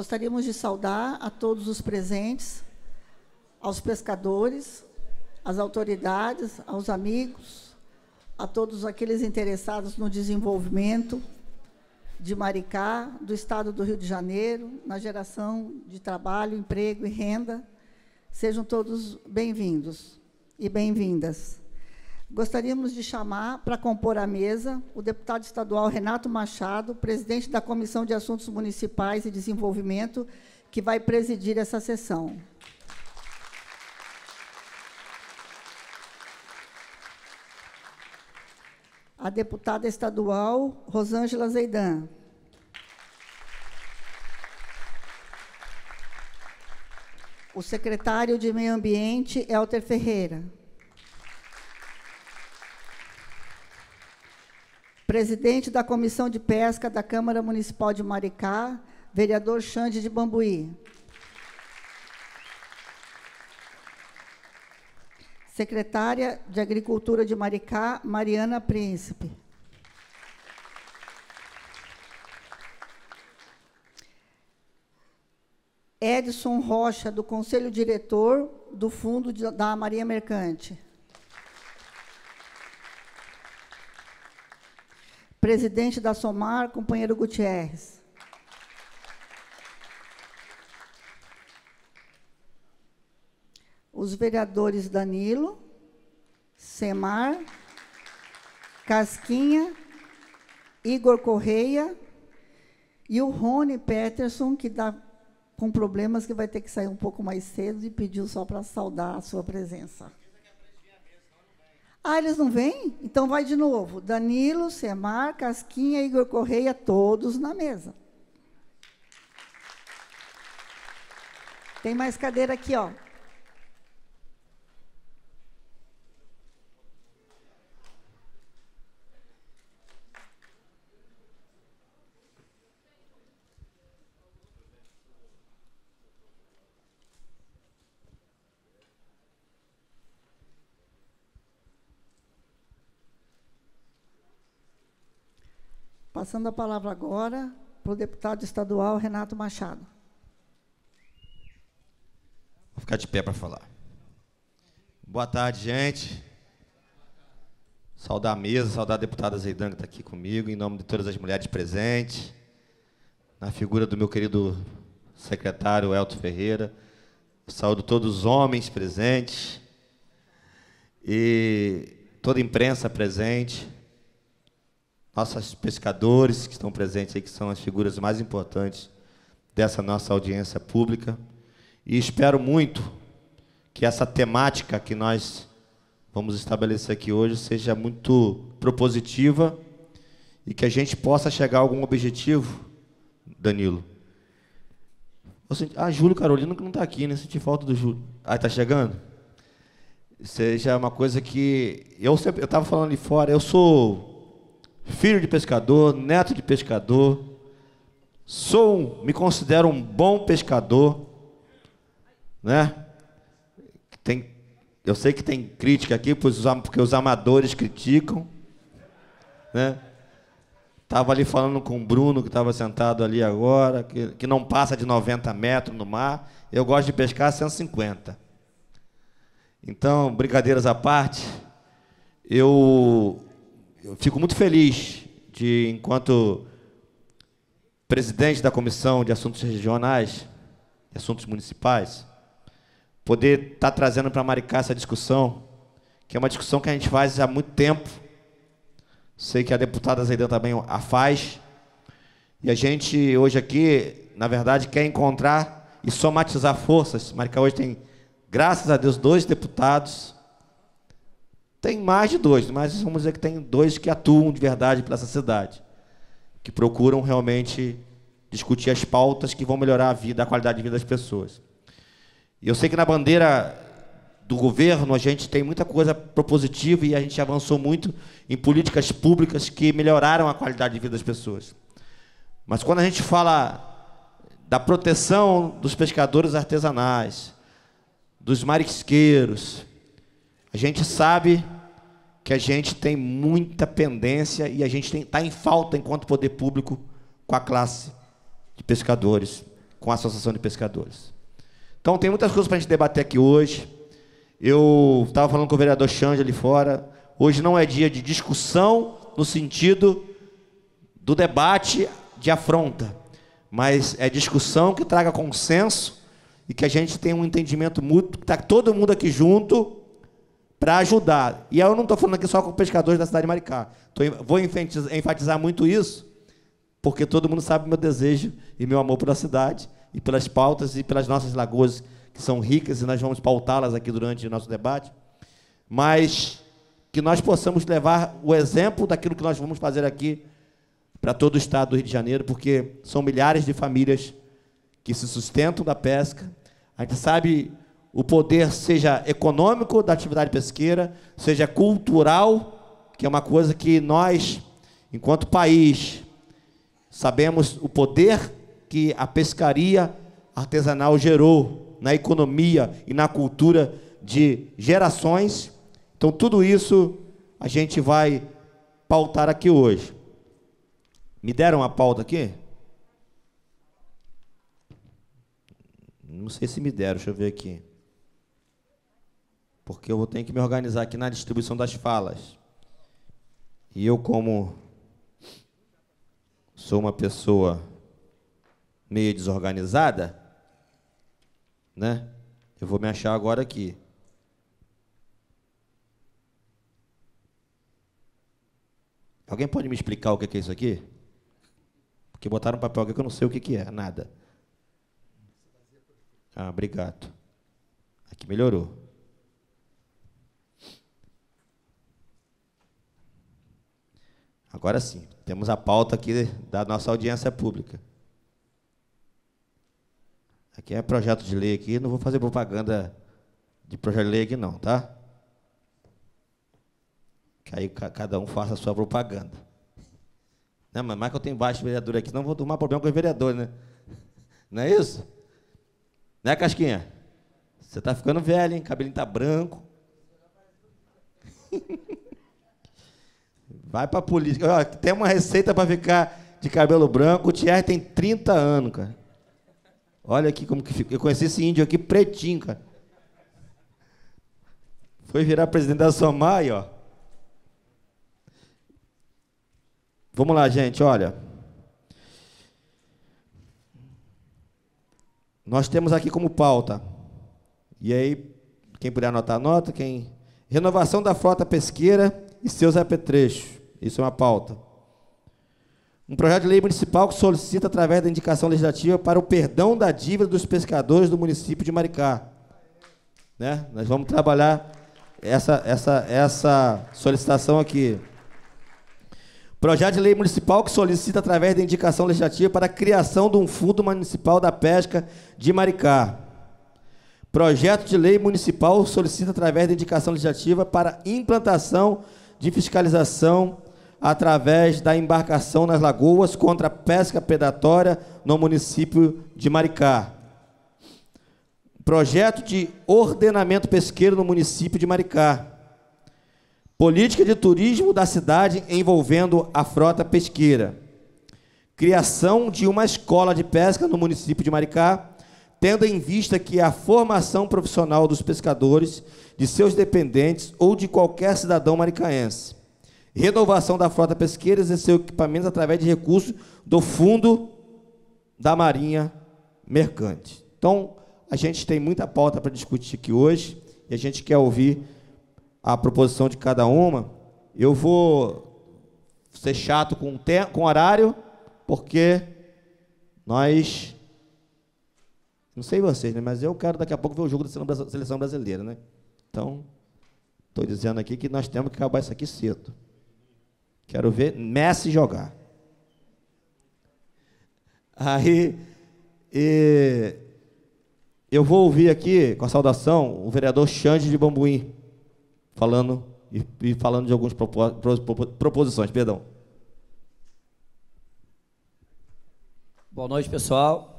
Gostaríamos de saudar a todos os presentes, aos pescadores, às autoridades, aos amigos, a todos aqueles interessados no desenvolvimento de Maricá, do estado do Rio de Janeiro, na geração de trabalho, emprego e renda. Sejam todos bem-vindos e bem-vindas. Gostaríamos de chamar para compor a mesa o deputado estadual Renato Machado, presidente da Comissão de Assuntos Municipais e Desenvolvimento, que vai presidir essa sessão. A deputada estadual Rosângela Zeidan. O secretário de Meio Ambiente, Elter Ferreira. presidente da Comissão de Pesca da Câmara Municipal de Maricá, vereador Xande de Bambuí. Secretária de Agricultura de Maricá, Mariana Príncipe. Edson Rocha, do Conselho Diretor do Fundo da Maria Mercante. Presidente da SOMAR, companheiro Gutierrez. Os vereadores Danilo, Semar, Casquinha, Igor Correia e o Rony Peterson, que está com problemas, que vai ter que sair um pouco mais cedo e pediu só para saudar a sua presença. Ah, eles não vêm? Então vai de novo. Danilo, Semar, Casquinha, Igor Correia, todos na mesa. Tem mais cadeira aqui, ó. Passando a palavra agora para o deputado estadual Renato Machado. Vou ficar de pé para falar. Boa tarde, gente. Saudar a mesa, saudar a deputada Zeidan, que está aqui comigo, em nome de todas as mulheres presentes, na figura do meu querido secretário Elton Ferreira. Saúdo todos os homens presentes e toda a imprensa presente nossos pescadores que estão presentes aí, que são as figuras mais importantes dessa nossa audiência pública. E espero muito que essa temática que nós vamos estabelecer aqui hoje seja muito propositiva e que a gente possa chegar a algum objetivo, Danilo. Senti... Ah, Júlio Carolino que não está aqui, né? Senti falta do Júlio. Ah, está chegando? Seja uma coisa que. Eu sempre... estava falando ali fora, eu sou filho de pescador, neto de pescador. Sou, me considero um bom pescador, né? Tem, eu sei que tem crítica aqui, porque os amadores criticam, né? Estava ali falando com o Bruno, que estava sentado ali agora, que, que não passa de 90 metros no mar. Eu gosto de pescar 150. Então, brincadeiras à parte, eu eu fico muito feliz de, enquanto presidente da Comissão de Assuntos Regionais e Assuntos Municipais, poder estar tá trazendo para Maricá essa discussão, que é uma discussão que a gente faz há muito tempo. Sei que a deputada Zeidan também a faz. E a gente, hoje aqui, na verdade, quer encontrar e somatizar forças. Maricá hoje tem, graças a Deus, dois deputados tem mais de dois, mas vamos dizer que tem dois que atuam de verdade para essa cidade, que procuram realmente discutir as pautas que vão melhorar a vida, a qualidade de vida das pessoas. E eu sei que na bandeira do governo a gente tem muita coisa propositiva e a gente avançou muito em políticas públicas que melhoraram a qualidade de vida das pessoas. Mas quando a gente fala da proteção dos pescadores artesanais, dos marisqueiros, a gente sabe que a gente tem muita pendência e a gente está em falta enquanto poder público com a classe de pescadores, com a Associação de Pescadores. Então tem muitas coisas para a gente debater aqui hoje. Eu estava falando com o vereador Xande ali fora. Hoje não é dia de discussão no sentido do debate de afronta, mas é discussão que traga consenso e que a gente tenha um entendimento mútuo, que está todo mundo aqui junto para ajudar. E eu não estou falando aqui só com pescadores da cidade de Maricá. Tô, vou enfatizar, muito isso, porque todo mundo sabe meu desejo e meu amor pela cidade, e pelas pautas e pelas nossas lagoas, que são ricas, e nós vamos pautá-las aqui durante o nosso debate. Mas que nós possamos levar o exemplo daquilo que nós vamos fazer aqui para todo o estado do Rio de Janeiro, porque são milhares de famílias que se sustentam da pesca. A gente sabe o poder seja econômico da atividade pesqueira, seja cultural, que é uma coisa que nós, enquanto país, sabemos o poder que a pescaria artesanal gerou na economia e na cultura de gerações. Então, tudo isso a gente vai pautar aqui hoje. Me deram a pauta aqui? Não sei se me deram, deixa eu ver aqui porque eu vou ter que me organizar aqui na distribuição das falas. E eu, como sou uma pessoa meio desorganizada, né? Eu vou me achar agora aqui. Alguém pode me explicar o que é isso aqui? Porque botaram um papel aqui que eu não sei o que é, nada. Ah, obrigado. Aqui melhorou. Agora sim, temos a pauta aqui da nossa audiência pública. Aqui é projeto de lei aqui, não vou fazer propaganda de projeto de lei aqui não, tá? Que aí cada um faça a sua propaganda. Não, mas mais que eu tenho baixo vereador aqui, não vou tomar problema com os vereadores, né? Não é isso? Né, Casquinha? Você tá ficando velho, hein? Cabelinho tá branco. Vai pra política. Ó, tem uma receita para ficar de cabelo branco. O Thierry tem 30 anos, cara. Olha aqui como que fica. Eu conheci esse índio aqui pretinho, cara. Foi virar presidente da Somai, ó. Vamos lá, gente, olha. Nós temos aqui como pauta. E aí, quem puder anotar, anota. Quem... Renovação da frota pesqueira e seus apetrechos. Isso é uma pauta. Um projeto de lei municipal que solicita, através da indicação legislativa, para o perdão da dívida dos pescadores do município de Maricá. Né? Nós vamos trabalhar essa, essa, essa solicitação aqui. Projeto de lei municipal que solicita, através da indicação legislativa, para a criação de um fundo municipal da pesca de Maricá. Projeto de lei municipal solicita, através da indicação legislativa, para implantação de fiscalização através da embarcação nas lagoas contra a pesca predatória no município de Maricá. Projeto de ordenamento pesqueiro no município de Maricá. Política de turismo da cidade envolvendo a frota pesqueira. Criação de uma escola de pesca no município de Maricá, tendo em vista que a formação profissional dos pescadores, de seus dependentes ou de qualquer cidadão maricaense Renovação da frota pesqueira e seu equipamento através de recursos do Fundo da Marinha Mercante. Então, a gente tem muita pauta para discutir aqui hoje e a gente quer ouvir a proposição de cada uma. Eu vou ser chato com o com horário, porque nós. Não sei vocês, né? mas eu quero daqui a pouco ver o jogo da seleção brasileira. Né? Então, estou dizendo aqui que nós temos que acabar isso aqui cedo. Quero ver Messi jogar. Aí, e, eu vou ouvir aqui, com a saudação, o vereador Xande de Bambuim, falando e, e falando de algumas proposições, perdão. Boa noite, pessoal.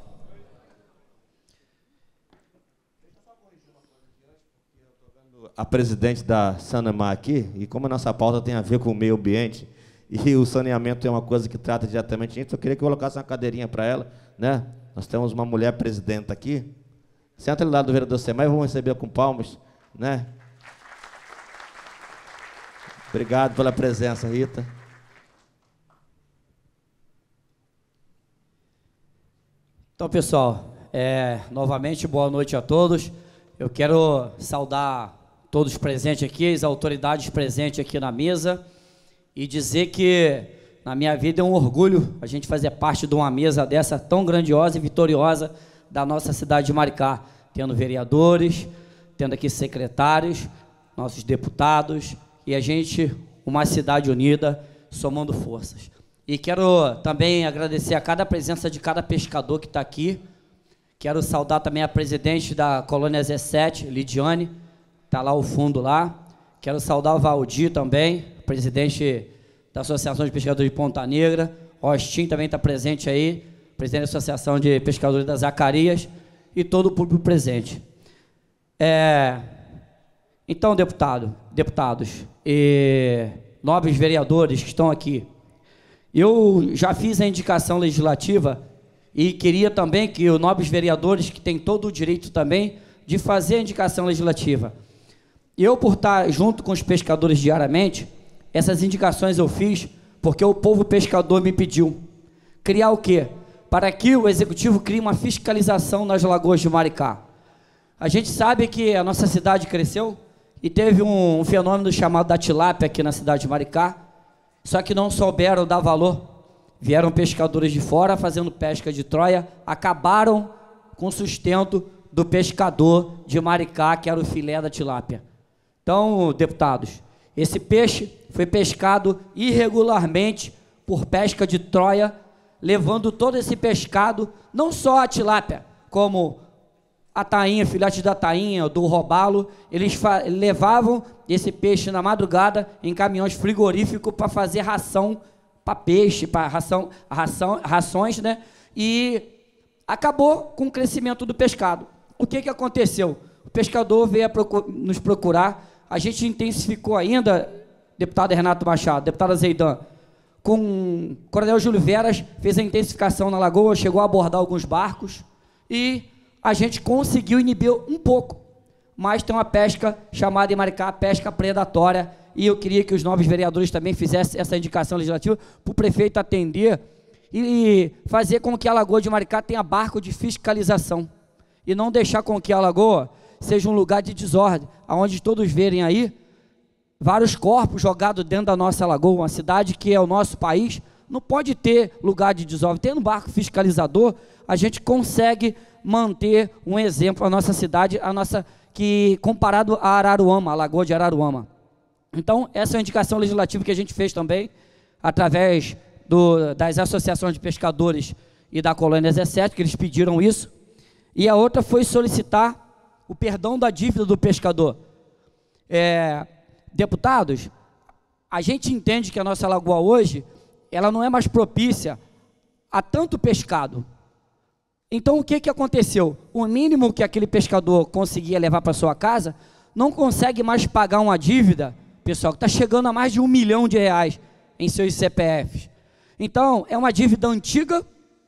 a presidente da Sanamar aqui, e como a nossa pauta tem a ver com o meio ambiente, e o saneamento é uma coisa que trata diretamente gente. Eu queria que eu colocasse uma cadeirinha para ela, né? Nós temos uma mulher presidenta aqui. Senta ali do lado do vereador Semai, vamos receber com palmas, né? Obrigado pela presença, Rita. Então, pessoal, é, novamente boa noite a todos. Eu quero saudar todos presentes aqui, as autoridades presentes aqui na mesa e dizer que na minha vida é um orgulho a gente fazer parte de uma mesa dessa tão grandiosa e vitoriosa da nossa cidade de Maricá, tendo vereadores, tendo aqui secretários, nossos deputados e a gente, uma cidade unida, somando forças. E quero também agradecer a cada presença de cada pescador que está aqui. Quero saudar também a presidente da Colônia 17, Lidiane, está lá ao fundo lá. Quero saudar o Valdir também, presidente da Associação de Pescadores de Ponta Negra, Austin também está presente aí, presidente da Associação de Pescadores das Zacarias, e todo o público presente. É, então, deputado, deputados e nobres vereadores que estão aqui, eu já fiz a indicação legislativa e queria também que os nobres vereadores, que têm todo o direito também de fazer a indicação legislativa, eu, por estar junto com os pescadores diariamente, essas indicações eu fiz porque o povo pescador me pediu. Criar o quê? Para que o executivo crie uma fiscalização nas lagoas de Maricá. A gente sabe que a nossa cidade cresceu e teve um, um fenômeno chamado da tilápia aqui na cidade de Maricá, só que não souberam dar valor. Vieram pescadores de fora fazendo pesca de Troia, acabaram com o sustento do pescador de Maricá, que era o filé da tilápia. Então, deputados, esse peixe foi pescado irregularmente por pesca de Troia, levando todo esse pescado, não só a tilápia, como a tainha, filhote da tainha, do robalo, eles levavam esse peixe na madrugada em caminhões frigoríficos para fazer ração para peixe, para ração, ração, rações, né? E acabou com o crescimento do pescado. O que, que aconteceu? O pescador veio procu nos procurar, a gente intensificou ainda deputado Renato Machado, deputada Zeidan, com o coronel Júlio Veras, fez a intensificação na lagoa, chegou a abordar alguns barcos e a gente conseguiu inibir um pouco. Mas tem uma pesca chamada em Maricá pesca predatória e eu queria que os novos vereadores também fizessem essa indicação legislativa para o prefeito atender e fazer com que a Lagoa de Maricá tenha barco de fiscalização e não deixar com que a Lagoa seja um lugar de desordem, aonde todos verem aí vários corpos jogados dentro da nossa lagoa, uma cidade que é o nosso país, não pode ter lugar de desove. Tendo barco fiscalizador, a gente consegue manter um exemplo a nossa cidade, a nossa que comparado a Araruama, a Lagoa de Araruama. Então, essa é a indicação legislativa que a gente fez também através do, das associações de pescadores e da colônia 17, que eles pediram isso. E a outra foi solicitar o perdão da dívida do pescador. É, deputados, a gente entende que a nossa lagoa hoje, ela não é mais propícia a tanto pescado. Então o que, que aconteceu? O mínimo que aquele pescador conseguia levar para sua casa, não consegue mais pagar uma dívida, pessoal, que está chegando a mais de um milhão de reais em seus CPFs. Então, é uma dívida antiga,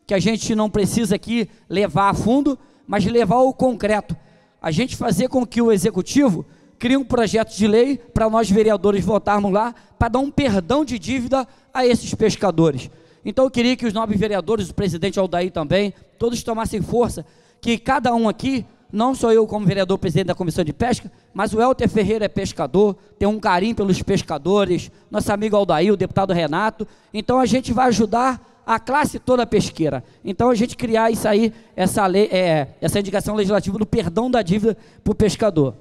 que a gente não precisa aqui levar a fundo, mas levar ao concreto. A gente fazer com que o executivo cria um projeto de lei para nós vereadores votarmos lá para dar um perdão de dívida a esses pescadores. Então eu queria que os nove vereadores, o presidente Aldair também, todos tomassem força, que cada um aqui, não só eu como vereador presidente da comissão de pesca, mas o Helter Ferreira é pescador, tem um carinho pelos pescadores, nosso amigo Aldair, o deputado Renato, então a gente vai ajudar a classe toda pesqueira. Então a gente criar isso aí, essa lei, é, essa indicação legislativa do perdão da dívida para o pescador.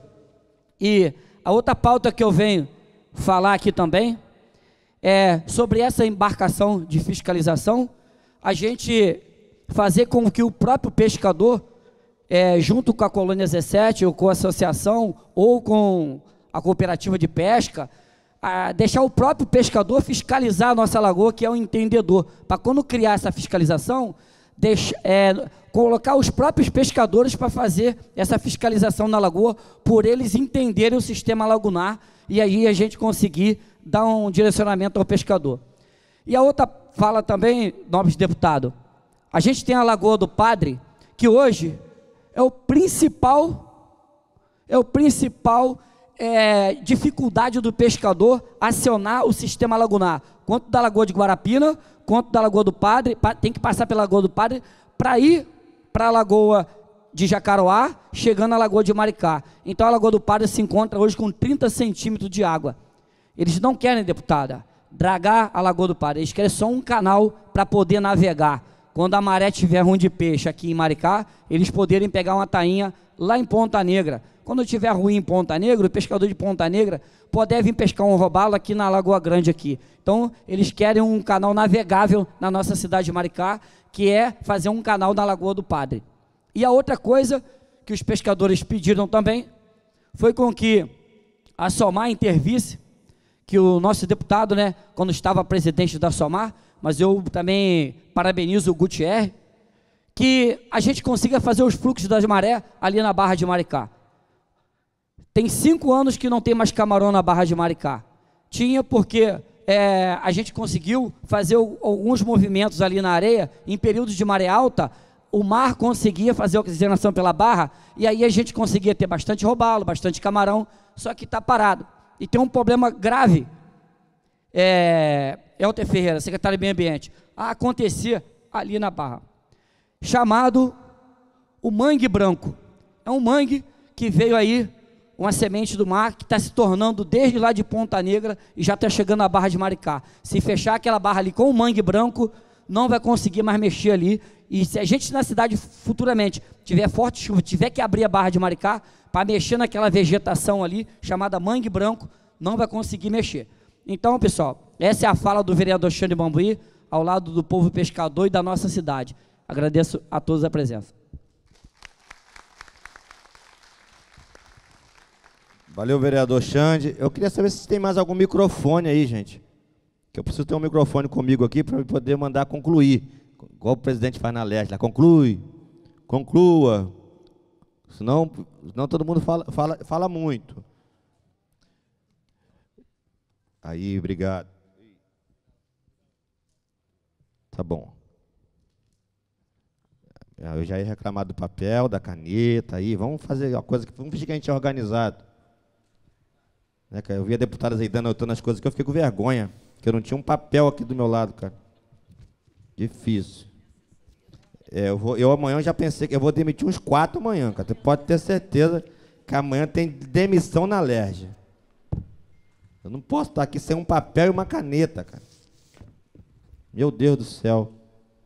E a outra pauta que eu venho falar aqui também é sobre essa embarcação de fiscalização, a gente fazer com que o próprio pescador, é, junto com a Colônia 17, ou com a associação, ou com a cooperativa de pesca, deixar o próprio pescador fiscalizar a nossa lagoa, que é o um entendedor, para quando criar essa fiscalização, deixar, é, colocar os próprios pescadores para fazer essa fiscalização na lagoa, por eles entenderem o sistema lagunar e aí a gente conseguir dar um direcionamento ao pescador. E a outra fala também, nobres deputados, a gente tem a Lagoa do Padre, que hoje é o principal, é o principal é, dificuldade do pescador acionar o sistema lagunar, quanto da Lagoa de Guarapina, quanto da Lagoa do Padre, tem que passar pela Lagoa do Padre para ir para a Lagoa de Jacaroá, chegando à Lagoa de Maricá. Então a Lagoa do Padre se encontra hoje com 30 centímetros de água. Eles não querem, deputada, dragar a Lagoa do Padre, eles querem só um canal para poder navegar. Quando a maré tiver ruim de peixe aqui em Maricá, eles poderem pegar uma tainha lá em Ponta Negra, quando tiver ruim em Ponta Negra, o pescador de Ponta Negra pode vir pescar um robalo aqui na Lagoa Grande aqui. Então, eles querem um canal navegável na nossa cidade de Maricá, que é fazer um canal na Lagoa do Padre. E a outra coisa que os pescadores pediram também foi com que a Somar intervisse, que o nosso deputado, né, quando estava presidente da Somar, mas eu também parabenizo o Gutierrez, que a gente consiga fazer os fluxos das maré ali na Barra de Maricá. Tem cinco anos que não tem mais camarão na Barra de Maricá. Tinha porque é, a gente conseguiu fazer alguns movimentos ali na areia, em períodos de maré alta, o mar conseguia fazer a oxigenação pela barra, e aí a gente conseguia ter bastante robalo, bastante camarão, só que está parado. E tem um problema grave. É, é Elter Ferreira, secretário de Meio Ambiente, a acontecer ali na barra, chamado o mangue branco. É um mangue que veio aí uma semente do mar que está se tornando desde lá de Ponta Negra e já está chegando à Barra de Maricá. Se fechar aquela barra ali com o mangue branco, não vai conseguir mais mexer ali. E se a gente na cidade futuramente tiver forte chuva, tiver que abrir a Barra de Maricá para mexer naquela vegetação ali, chamada mangue branco, não vai conseguir mexer. Então, pessoal, essa é a fala do vereador Xande Bambuí, ao lado do povo pescador e da nossa cidade. Agradeço a todos a presença. Valeu, vereador Xande. Eu queria saber se tem mais algum microfone aí, gente. Que eu preciso ter um microfone comigo aqui para poder mandar concluir. Igual o presidente faz na leste, lá, conclui, conclua. Senão, senão todo mundo fala, fala, fala muito. Aí, obrigado. Tá bom. Eu já ia reclamar do papel, da caneta aí. Vamos fazer uma coisa que. Vamos fingir que a gente é organizado. Né, cara? Eu via deputada Zeidana anotando as coisas que eu fiquei com vergonha, que eu não tinha um papel aqui do meu lado, cara. Difícil. É, eu, vou, eu amanhã já pensei que eu vou demitir uns quatro amanhã, cara. Você pode ter certeza que amanhã tem demissão na LERJ. Eu não posso estar aqui sem um papel e uma caneta, cara. Meu Deus do céu,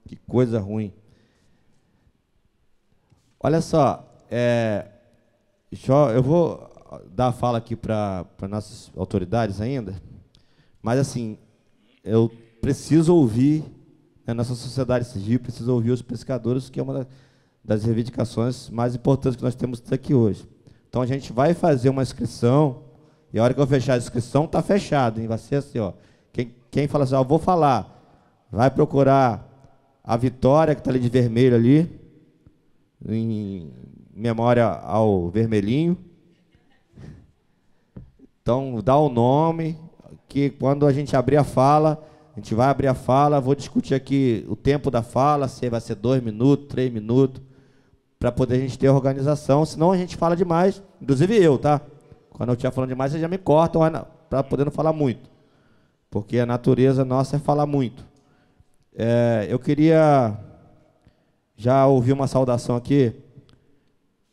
que coisa ruim. Olha só, é, eu vou dar a fala aqui para nossas autoridades ainda, mas assim, eu preciso ouvir a né, nossa sociedade civil, preciso ouvir os pescadores, que é uma das reivindicações mais importantes que nós temos aqui hoje. Então a gente vai fazer uma inscrição, e a hora que eu fechar a inscrição, está fechado, hein? Vai ser assim, ó. Quem, quem fala assim, ó, ah, vou falar, vai procurar a Vitória, que está ali de vermelho ali, em memória ao vermelhinho, então, dá o nome, que quando a gente abrir a fala, a gente vai abrir a fala, vou discutir aqui o tempo da fala, se vai ser dois minutos, três minutos, para poder a gente ter organização, senão a gente fala demais, inclusive eu, tá? Quando eu estiver falando demais, vocês já me cortam para poder não falar muito, porque a natureza nossa é falar muito. É, eu queria já ouvir uma saudação aqui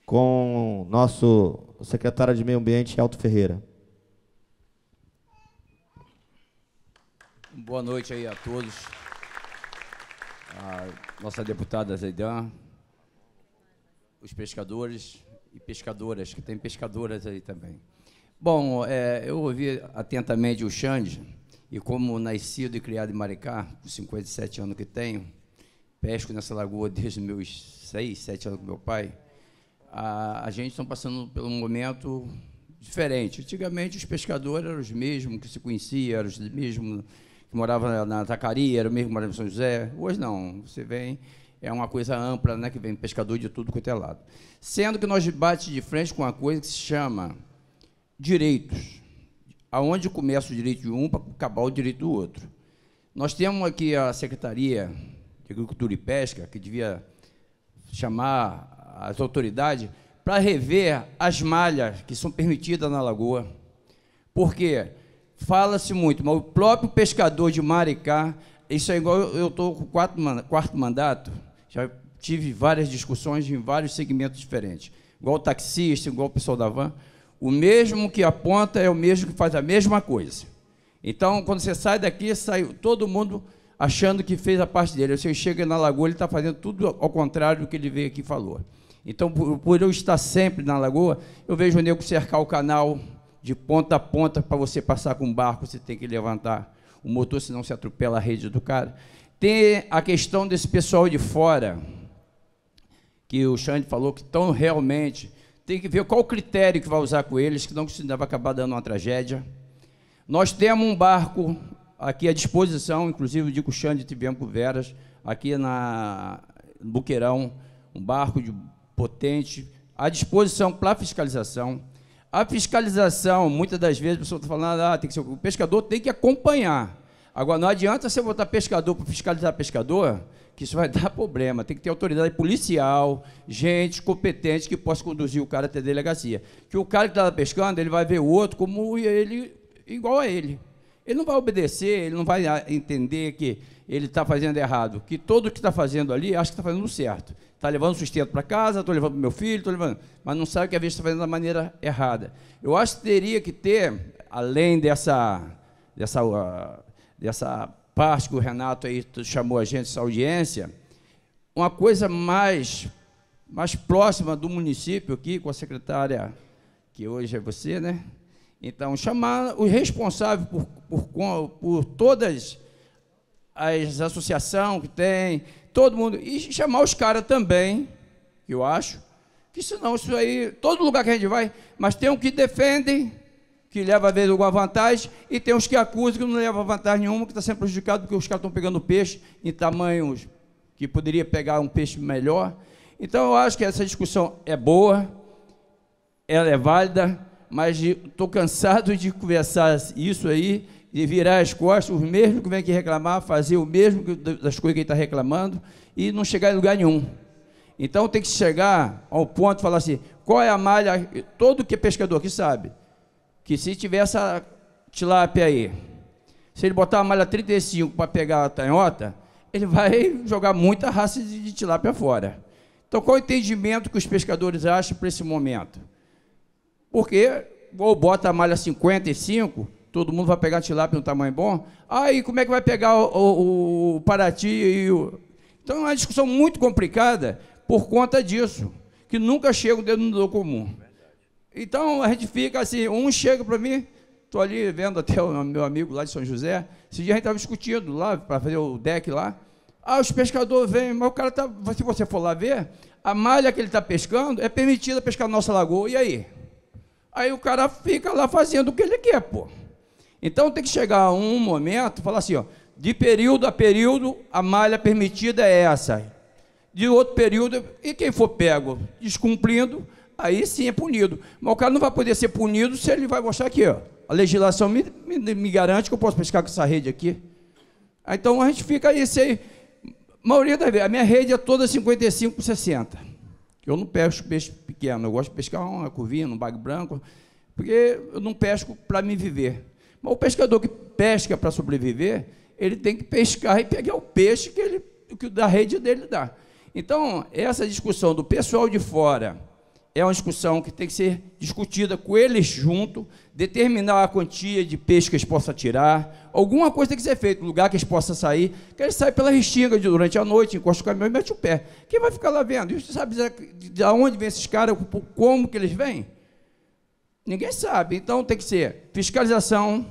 com nosso secretário de Meio Ambiente, Alto Ferreira. Boa noite aí a todos. A nossa deputada Zeidan, os pescadores e pescadoras, que tem pescadoras aí também. Bom, é, eu ouvi atentamente o Xande, e como nascido e criado em Maricá, com 57 anos que tenho, pesco nessa lagoa desde meus 6, 7 anos com meu pai, a, a gente está passando por um momento diferente. Antigamente, os pescadores eram os mesmos que se conheciam, eram os mesmos que morava na Zacaria, era o mesmo que morava em São José. Hoje não, você vem, é uma coisa ampla, né, que vem pescador de tudo quanto é lado. Sendo que nós bate de frente com uma coisa que se chama direitos. Aonde começa o direito de um para acabar o direito do outro. Nós temos aqui a Secretaria de Agricultura e Pesca, que devia chamar as autoridades para rever as malhas que são permitidas na lagoa. Por quê? Porque Fala-se muito, mas o próprio pescador de Maricá, isso é igual eu estou com o quarto mandato, já tive várias discussões em vários segmentos diferentes, igual o taxista, igual o pessoal da van. O mesmo que aponta é o mesmo que faz a mesma coisa. Então, quando você sai daqui, sai todo mundo achando que fez a parte dele. Você chega na Lagoa, ele está fazendo tudo ao contrário do que ele veio aqui e falou. Então, por, eu estar sempre na Lagoa, eu vejo o nego cercar o canal, de ponta a ponta para você passar com o barco, você tem que levantar o motor, senão se atropela a rede do cara. Tem a questão desse pessoal de fora, que o Xande falou que estão realmente. Tem que ver qual o critério que vai usar com eles, que não vai acabar dando uma tragédia. Nós temos um barco aqui à disposição, inclusive digo Xande tivemos com Veras, aqui na Buqueirão, um barco de potente, à disposição para fiscalização. A fiscalização, muitas das vezes, a pessoa está falando, ah, tem que ser, o pescador tem que acompanhar. Agora, não adianta você botar pescador para fiscalizar pescador, que isso vai dar problema. Tem que ter autoridade policial, gente competente que possa conduzir o cara até a delegacia. Que o cara que está pescando, ele vai ver o outro como ele igual a ele. Ele não vai obedecer, ele não vai entender que ele está fazendo errado, que todo o que está fazendo ali acha que está fazendo certo. Está levando sustento para casa, estou levando para meu filho, estou levando. Mas não sabe que a vez está fazendo da maneira errada. Eu acho que teria que ter, além dessa, dessa, uh, dessa parte que o Renato aí chamou a gente, essa audiência, uma coisa mais, mais próxima do município aqui, com a secretária, que hoje é você, né? Então, chamar os responsáveis por, por, por todas as associações que tem, todo mundo, e chamar os caras também, eu acho, que senão isso aí, todo lugar que a gente vai, mas tem um que defende, que leva a vez alguma vantagem, e tem uns que acusam que não leva vantagem nenhuma, que está sendo prejudicado porque os caras estão pegando peixe em tamanhos que poderia pegar um peixe melhor. Então eu acho que essa discussão é boa, ela é válida, mas estou cansado de conversar isso aí, de virar as costas, o mesmo que vem aqui reclamar, fazer o mesmo das coisas que está reclamando e não chegar em lugar nenhum. Então tem que chegar ao ponto de falar assim: qual é a malha? Todo que é pescador aqui sabe que se tiver essa tilápia aí, se ele botar a malha 35 para pegar a tanhota, ele vai jogar muita raça de, de tilápia fora. Então, qual é o entendimento que os pescadores acham para esse momento? Porque ou bota a malha 55, todo mundo vai pegar tilápia no tamanho bom, aí como é que vai pegar o, o, o Paraty e o... Então é uma discussão muito complicada por conta disso, que nunca chega o dedo no do comum. Então a gente fica assim, um chega para mim, estou ali vendo até o meu amigo lá de São José, esse dia a gente estava discutindo lá, para fazer o deck lá, ah, os pescadores vêm, mas o cara tá. Se você for lá ver, a malha que ele está pescando é permitida pescar na nossa lagoa. E aí? Aí o cara fica lá fazendo o que ele quer, pô. Então tem que chegar um momento, falar assim, ó, de período a período a malha permitida é essa. De outro período, e quem for pego descumprindo, aí sim é punido. Mas o cara não vai poder ser punido se ele vai mostrar aqui, ó. A legislação me, me, me garante que eu posso pescar com essa rede aqui. Então a gente fica aí, sei. A maioria das vezes, a minha rede é toda 55 por 60. Eu não pesco peixe pequeno, eu gosto de pescar uma curvinha, um bague branco, porque eu não pesco para me viver. Mas o pescador que pesca para sobreviver, ele tem que pescar e pegar o peixe que ele que da rede dele dá. Então, essa discussão do pessoal de fora é uma discussão que tem que ser discutida com eles junto, determinar a quantia de peixe que eles possam tirar, alguma coisa tem que ser feita, lugar que eles possam sair, que eles saem pela restinga durante a noite, encosta o caminhão e mete o pé. Quem vai ficar lá vendo? E você sabe de onde vêm esses caras, como que eles vêm? Ninguém sabe. Então tem que ser fiscalização,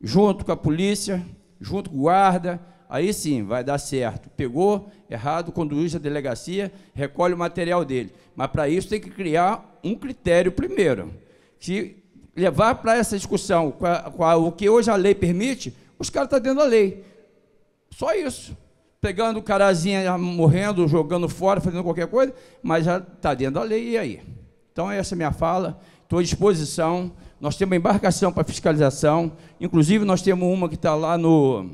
junto com a polícia, junto com o guarda, Aí sim, vai dar certo. Pegou, errado, conduz a delegacia, recolhe o material dele. Mas para isso tem que criar um critério primeiro, que levar para essa discussão o que hoje a lei permite, os caras estão tá dentro da lei. Só isso. Pegando o carazinha morrendo, jogando fora, fazendo qualquer coisa, mas já está dentro da lei, e aí? Então, essa é a minha fala. Estou à disposição. Nós temos uma embarcação para fiscalização. Inclusive, nós temos uma que está lá no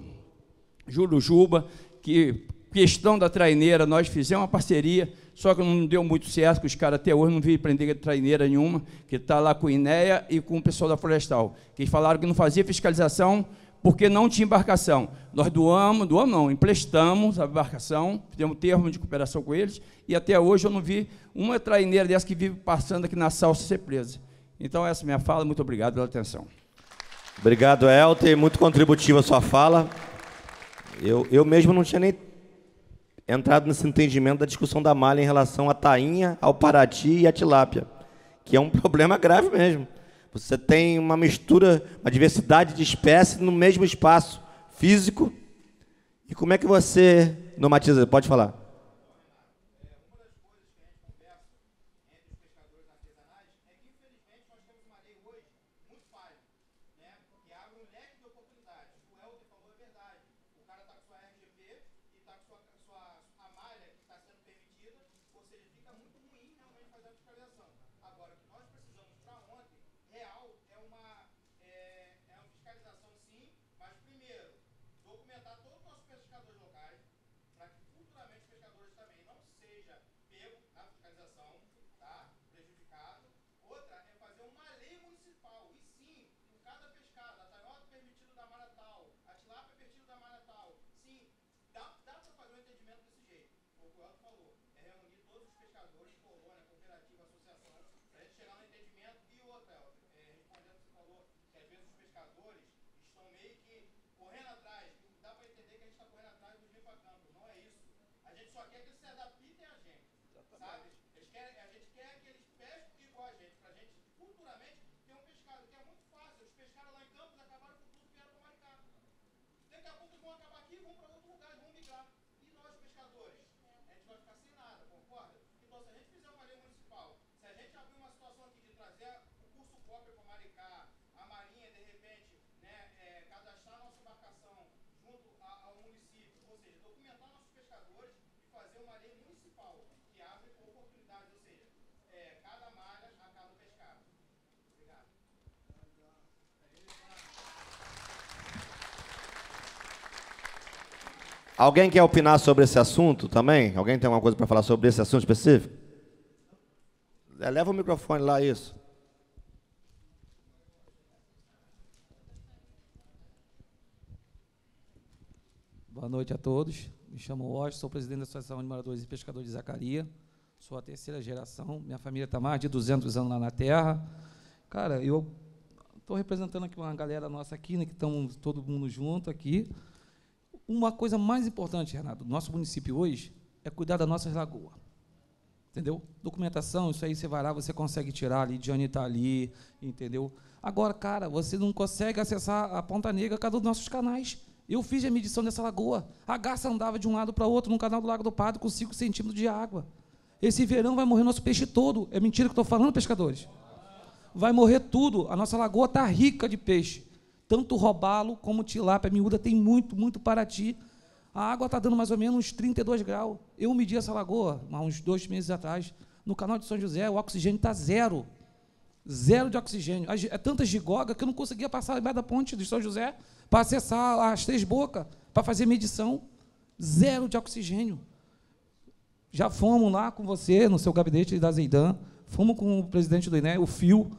Júlio Juba, que questão da traineira, nós fizemos uma parceria, só que não deu muito certo, que os caras até hoje não vi prender traineira nenhuma, que está lá com o INEA e com o pessoal da Florestal, que falaram que não fazia fiscalização porque não tinha embarcação. Nós doamos, doamos não, emprestamos a embarcação, fizemos termo de cooperação com eles, e até hoje eu não vi uma traineira dessa que vive passando aqui na salsa ser presa. Então, essa é a minha fala, muito obrigado pela atenção. Obrigado, Elton, muito contributiva a sua fala. Eu, eu mesmo não tinha nem entrado nesse entendimento da discussão da malha em relação à tainha, ao parati e à tilápia, que é um problema grave mesmo. Você tem uma mistura, uma diversidade de espécies no mesmo espaço físico. E como é que você normatiza? Pode falar. vão acabar aqui, vão para outro lugar, vão migrar. E nós, pescadores, a gente vai ficar sem nada, concorda? Então, se a gente fizer uma lei municipal, se a gente abrir uma situação aqui de trazer o curso cópia para Maricá, a Marinha, de repente, né, é, cadastrar nossa embarcação junto ao município, ou seja, documentar nossos pescadores e fazer uma lei municipal. Alguém quer opinar sobre esse assunto também? Alguém tem alguma coisa para falar sobre esse assunto específico? É, leva o microfone lá, isso. Boa noite a todos. Me chamo Washington, sou presidente da Associação de Moradores e Pescadores de Zacaria. Sou a terceira geração. Minha família está mais de 200 anos lá na terra. Cara, eu estou representando aqui uma galera nossa aqui, né, que estamos todo mundo junto aqui. Uma coisa mais importante, Renato, do nosso município hoje é cuidar das nossas lagoas. Entendeu? Documentação, isso aí você vai lá, você consegue tirar ali, Diane está ali, entendeu? Agora, cara, você não consegue acessar a Ponta Negra, cada um dos nossos canais. Eu fiz a medição dessa lagoa. A garça andava de um lado para o outro no canal do Lago do Pardo com 5 centímetros de água. Esse verão vai morrer nosso peixe todo. É mentira que estou falando, pescadores. Vai morrer tudo. A nossa lagoa está rica de peixe tanto robalo como tilápia miúda, tem muito, muito para ti. A água está dando mais ou menos uns 32 graus. Eu medi essa lagoa há uns dois meses atrás. No canal de São José, o oxigênio está zero. Zero de oxigênio. É tanta gigoga que eu não conseguia passar embaixo da ponte de São José para acessar as três bocas, para fazer medição. Zero de oxigênio. Já fomos lá com você, no seu gabinete da Zeidan, fomos com o presidente do INE, o Fio,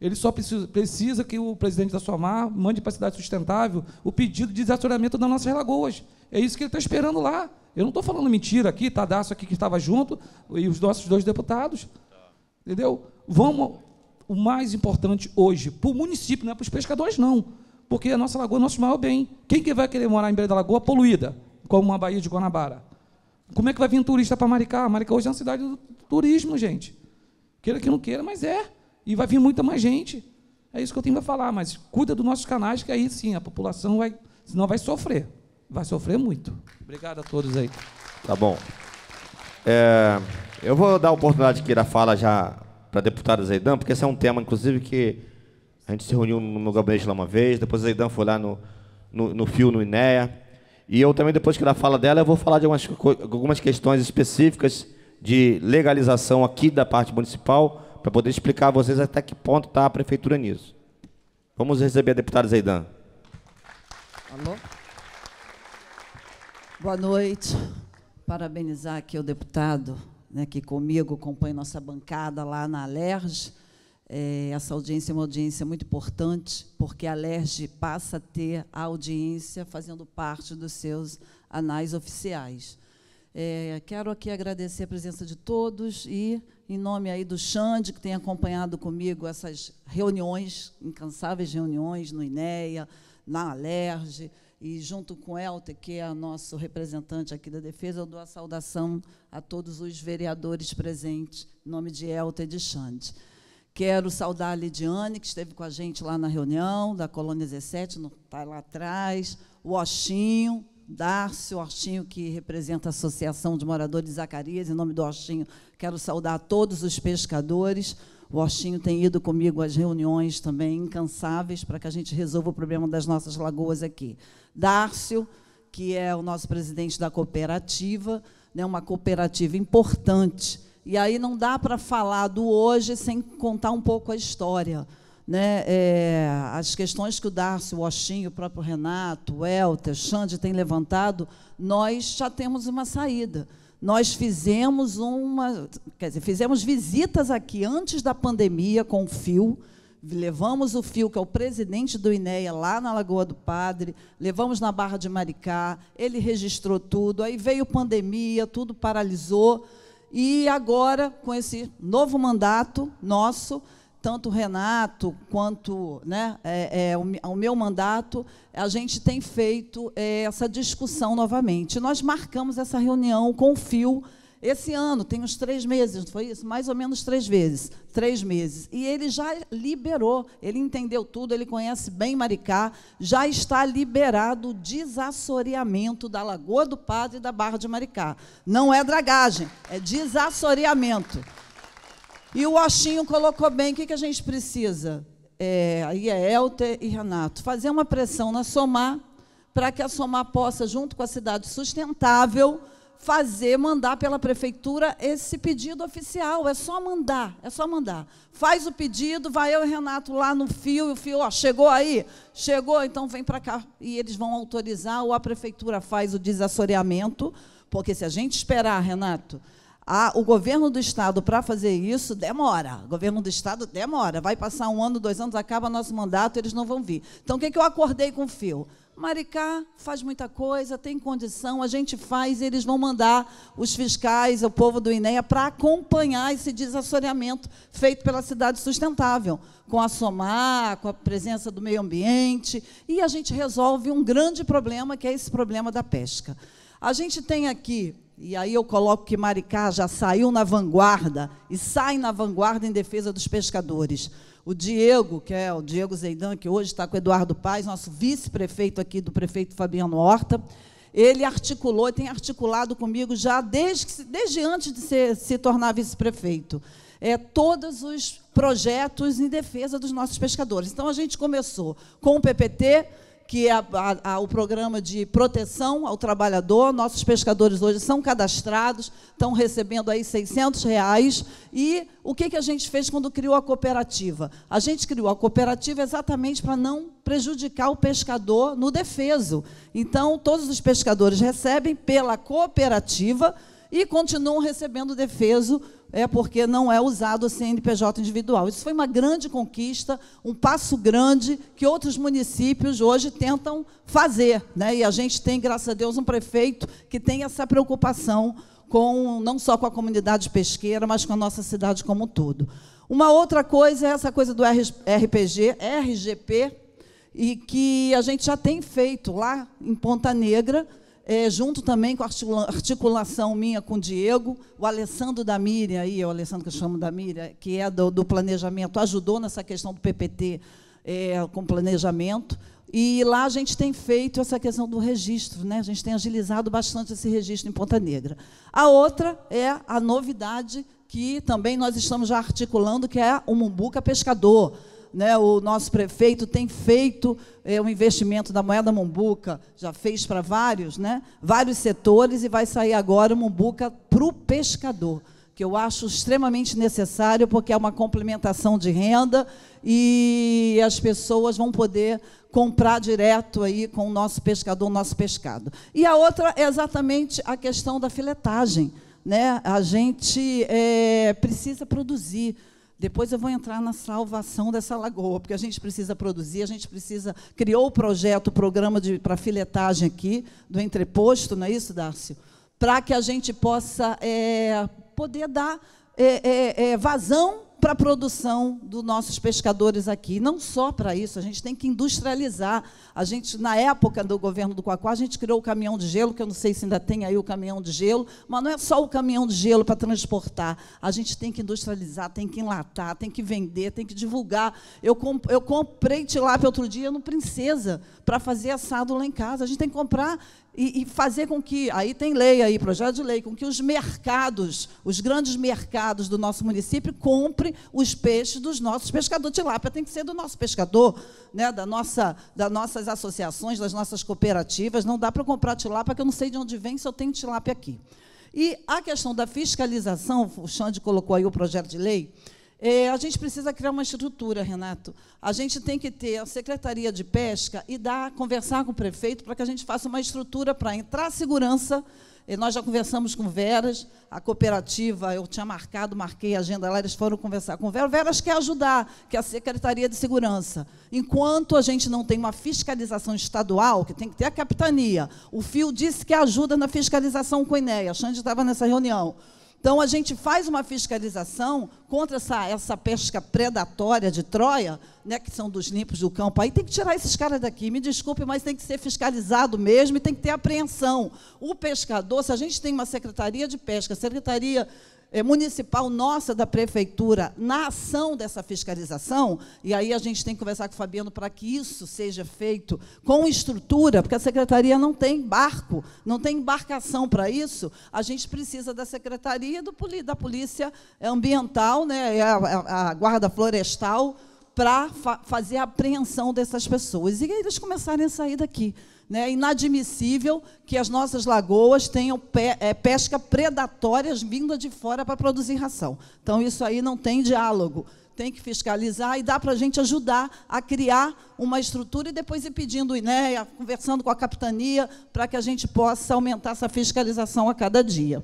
ele só precisa, precisa que o presidente da SOMAR mande para a cidade sustentável o pedido de desassoreamento das nossas lagoas. É isso que ele está esperando lá. Eu não estou falando mentira aqui, Tadaço aqui que estava junto, e os nossos dois deputados. Entendeu? Vamos. O mais importante hoje, para o município, não é para os pescadores, não. Porque a nossa lagoa é o nosso maior bem. Quem que vai querer morar em beira da lagoa poluída, como uma Baía de Guanabara? Como é que vai vir turista para Maricá? Maricá hoje é uma cidade do turismo, gente. Queira que não queira, mas é. E vai vir muita mais gente. É isso que eu tenho para falar, mas cuida dos nossos canais, que aí sim a população vai, senão vai sofrer. Vai sofrer muito. Obrigado a todos aí. Tá bom. É, eu vou dar a oportunidade que a fala já para a deputada Zeidan, porque esse é um tema, inclusive, que a gente se reuniu no gabinete lá uma vez, depois a Zeidan foi lá no, no, no fio, no INEA. E eu também, depois que ela fala dela, eu vou falar de algumas, algumas questões específicas de legalização aqui da parte municipal para poder explicar a vocês até que ponto está a prefeitura nisso. Vamos receber a deputada Zeidan. Alô? Boa noite. Parabenizar aqui o deputado né, que comigo acompanha nossa bancada lá na Alerj. É, essa audiência é uma audiência muito importante, porque a Alerj passa a ter a audiência fazendo parte dos seus anais oficiais. É, quero aqui agradecer a presença de todos e, em nome aí do Xande, que tem acompanhado comigo essas reuniões, incansáveis reuniões no INEA, na Alerge, e junto com Elter, que é nosso representante aqui da defesa, eu dou a saudação a todos os vereadores presentes, em nome de Elter e de Xande. Quero saudar a Lidiane, que esteve com a gente lá na reunião da Colônia 17, está lá atrás, o Oxinho, Darcio Ortinho, que representa a Associação de Moradores de Zacarias. Em nome do Ortinho, quero saudar todos os pescadores. O Ortinho tem ido comigo às reuniões também incansáveis para que a gente resolva o problema das nossas lagoas aqui. Darcio, que é o nosso presidente da cooperativa, né, uma cooperativa importante. E aí não dá para falar do hoje sem contar um pouco a história né, é, as questões que o Darcy, o Oxinho, o próprio Renato, o Elter, o Xande têm levantado, nós já temos uma saída. Nós fizemos uma, quer dizer, fizemos visitas aqui antes da pandemia com o Fio, levamos o Fio, que é o presidente do INEA, lá na Lagoa do Padre, levamos na Barra de Maricá, ele registrou tudo, aí veio pandemia, tudo paralisou, e agora, com esse novo mandato nosso, tanto o Renato quanto né, é, é, o, o, meu mandato, a gente tem feito é, essa discussão novamente. Nós marcamos essa reunião com o FIO esse ano, tem uns três meses, não foi isso? Mais ou menos três vezes, três meses. E ele já liberou, ele entendeu tudo, ele conhece bem Maricá, já está liberado o desassoreamento da Lagoa do Padre e da Barra de Maricá. Não é dragagem, é desassoreamento. E o Oxinho colocou bem: o que, que a gente precisa? É, aí é Elter e Renato. Fazer uma pressão na Somar, para que a Somar possa, junto com a Cidade Sustentável, fazer, mandar pela prefeitura esse pedido oficial. É só mandar, é só mandar. Faz o pedido, vai eu e Renato lá no fio, e o fio, ó, chegou aí, chegou, então vem para cá. E eles vão autorizar, ou a prefeitura faz o desassoreamento, porque se a gente esperar, Renato, ah, o governo do Estado, para fazer isso, demora. O governo do Estado demora. Vai passar um ano, dois anos, acaba nosso mandato, eles não vão vir. Então, o que, é que eu acordei com o fio? Maricá faz muita coisa, tem condição, a gente faz, eles vão mandar os fiscais, o povo do INEA, para acompanhar esse desassoreamento feito pela cidade sustentável, com a SOMAR, com a presença do meio ambiente, e a gente resolve um grande problema, que é esse problema da pesca. A gente tem aqui e aí eu coloco que Maricá já saiu na vanguarda e sai na vanguarda em defesa dos pescadores. O Diego, que é o Diego Zeidan, que hoje está com o Eduardo Paz, nosso vice-prefeito aqui do prefeito Fabiano Horta, ele articulou, tem articulado comigo já desde, desde antes de se tornar vice-prefeito, é, todos os projetos em defesa dos nossos pescadores. Então, a gente começou com o PPT, que é a, a, a, o programa de proteção ao trabalhador. Nossos pescadores hoje são cadastrados, estão recebendo aí 600 reais. E o que, que a gente fez quando criou a cooperativa? A gente criou a cooperativa exatamente para não prejudicar o pescador no defeso. Então, todos os pescadores recebem pela cooperativa e continuam recebendo defeso é porque não é usado o CNPJ individual. Isso foi uma grande conquista, um passo grande que outros municípios hoje tentam fazer. Né? E a gente tem, graças a Deus, um prefeito que tem essa preocupação com não só com a comunidade pesqueira, mas com a nossa cidade como um todo. Uma outra coisa é essa coisa do RPG, RGP, e que a gente já tem feito lá em Ponta Negra, é, junto também com a articulação minha com o Diego, o Alessandro da Miriam, aí, é o Alessandro que eu chamo da Miriam, que é do, do planejamento, ajudou nessa questão do PPT é, com planejamento. E lá a gente tem feito essa questão do registro, né? a gente tem agilizado bastante esse registro em Ponta Negra. A outra é a novidade que também nós estamos já articulando, que é o Mumbuca Pescador né, o nosso prefeito tem feito é, um investimento da moeda Mumbuca, já fez para vários, né, vários setores, e vai sair agora o Mumbuca para o pescador, que eu acho extremamente necessário, porque é uma complementação de renda e as pessoas vão poder comprar direto aí com o nosso pescador, o nosso pescado. E a outra é exatamente a questão da filetagem. Né? A gente é, precisa produzir depois eu vou entrar na salvação dessa lagoa, porque a gente precisa produzir, a gente precisa. Criou o projeto, o programa para filetagem aqui, do entreposto, não é isso, Dárcio? Para que a gente possa é, poder dar é, é, vazão para a produção dos nossos pescadores aqui. Não só para isso, a gente tem que industrializar. A gente, na época do governo do Quaquá, a gente criou o caminhão de gelo, que eu não sei se ainda tem aí o caminhão de gelo, mas não é só o caminhão de gelo para transportar. A gente tem que industrializar, tem que enlatar, tem que vender, tem que divulgar. Eu, comp eu comprei tilápia outro dia no Princesa para fazer assado lá em casa. A gente tem que comprar e, e, fazer com que, aí tem lei aí, projeto de lei, com que os mercados, os grandes mercados do nosso município comprem os peixes dos nossos pescadores. Tilápia tem que ser do nosso pescador, né, da nossa, das nossas associações, das nossas cooperativas. Não dá para comprar tilápia, que eu não sei de onde vem, se eu tenho tilápia aqui. E a questão da fiscalização, o Xande colocou aí o projeto de lei, é, a gente precisa criar uma estrutura, Renato. A gente tem que ter a Secretaria de Pesca e dar, conversar com o prefeito para que a gente faça uma estrutura para entrar segurança. E nós já conversamos com Veras, a cooperativa, eu tinha marcado, marquei a agenda lá, eles foram conversar com Veras. Veras quer ajudar, que é a Secretaria de Segurança. Enquanto a gente não tem uma fiscalização estadual, que tem que ter a capitania, o Fio disse que ajuda na fiscalização com a INEA, a Xande estava nessa reunião. Então a gente faz uma fiscalização contra essa, essa pesca predatória de Troia, né, que são dos limpos do campo. Aí tem que tirar esses caras daqui. Me desculpe, mas tem que ser fiscalizado mesmo e tem que ter apreensão. O pescador, se a gente tem uma secretaria de pesca, secretaria eh, municipal nossa da prefeitura na ação dessa fiscalização, e aí a gente tem que conversar com o Fabiano para que isso seja feito com estrutura, porque a secretaria não tem barco, não tem embarcação para isso, a gente precisa da secretaria do, da polícia ambiental, né, a, a, guarda florestal, para fa fazer a apreensão dessas pessoas. E eles começarem a sair daqui. É inadmissível que as nossas lagoas tenham é, pesca predatórias vinda de fora para produzir ração. Então, isso aí não tem diálogo. Tem que fiscalizar e dá para a gente ajudar a criar uma estrutura e depois ir pedindo o né, INEA, conversando com a capitania, para que a gente possa aumentar essa fiscalização a cada dia.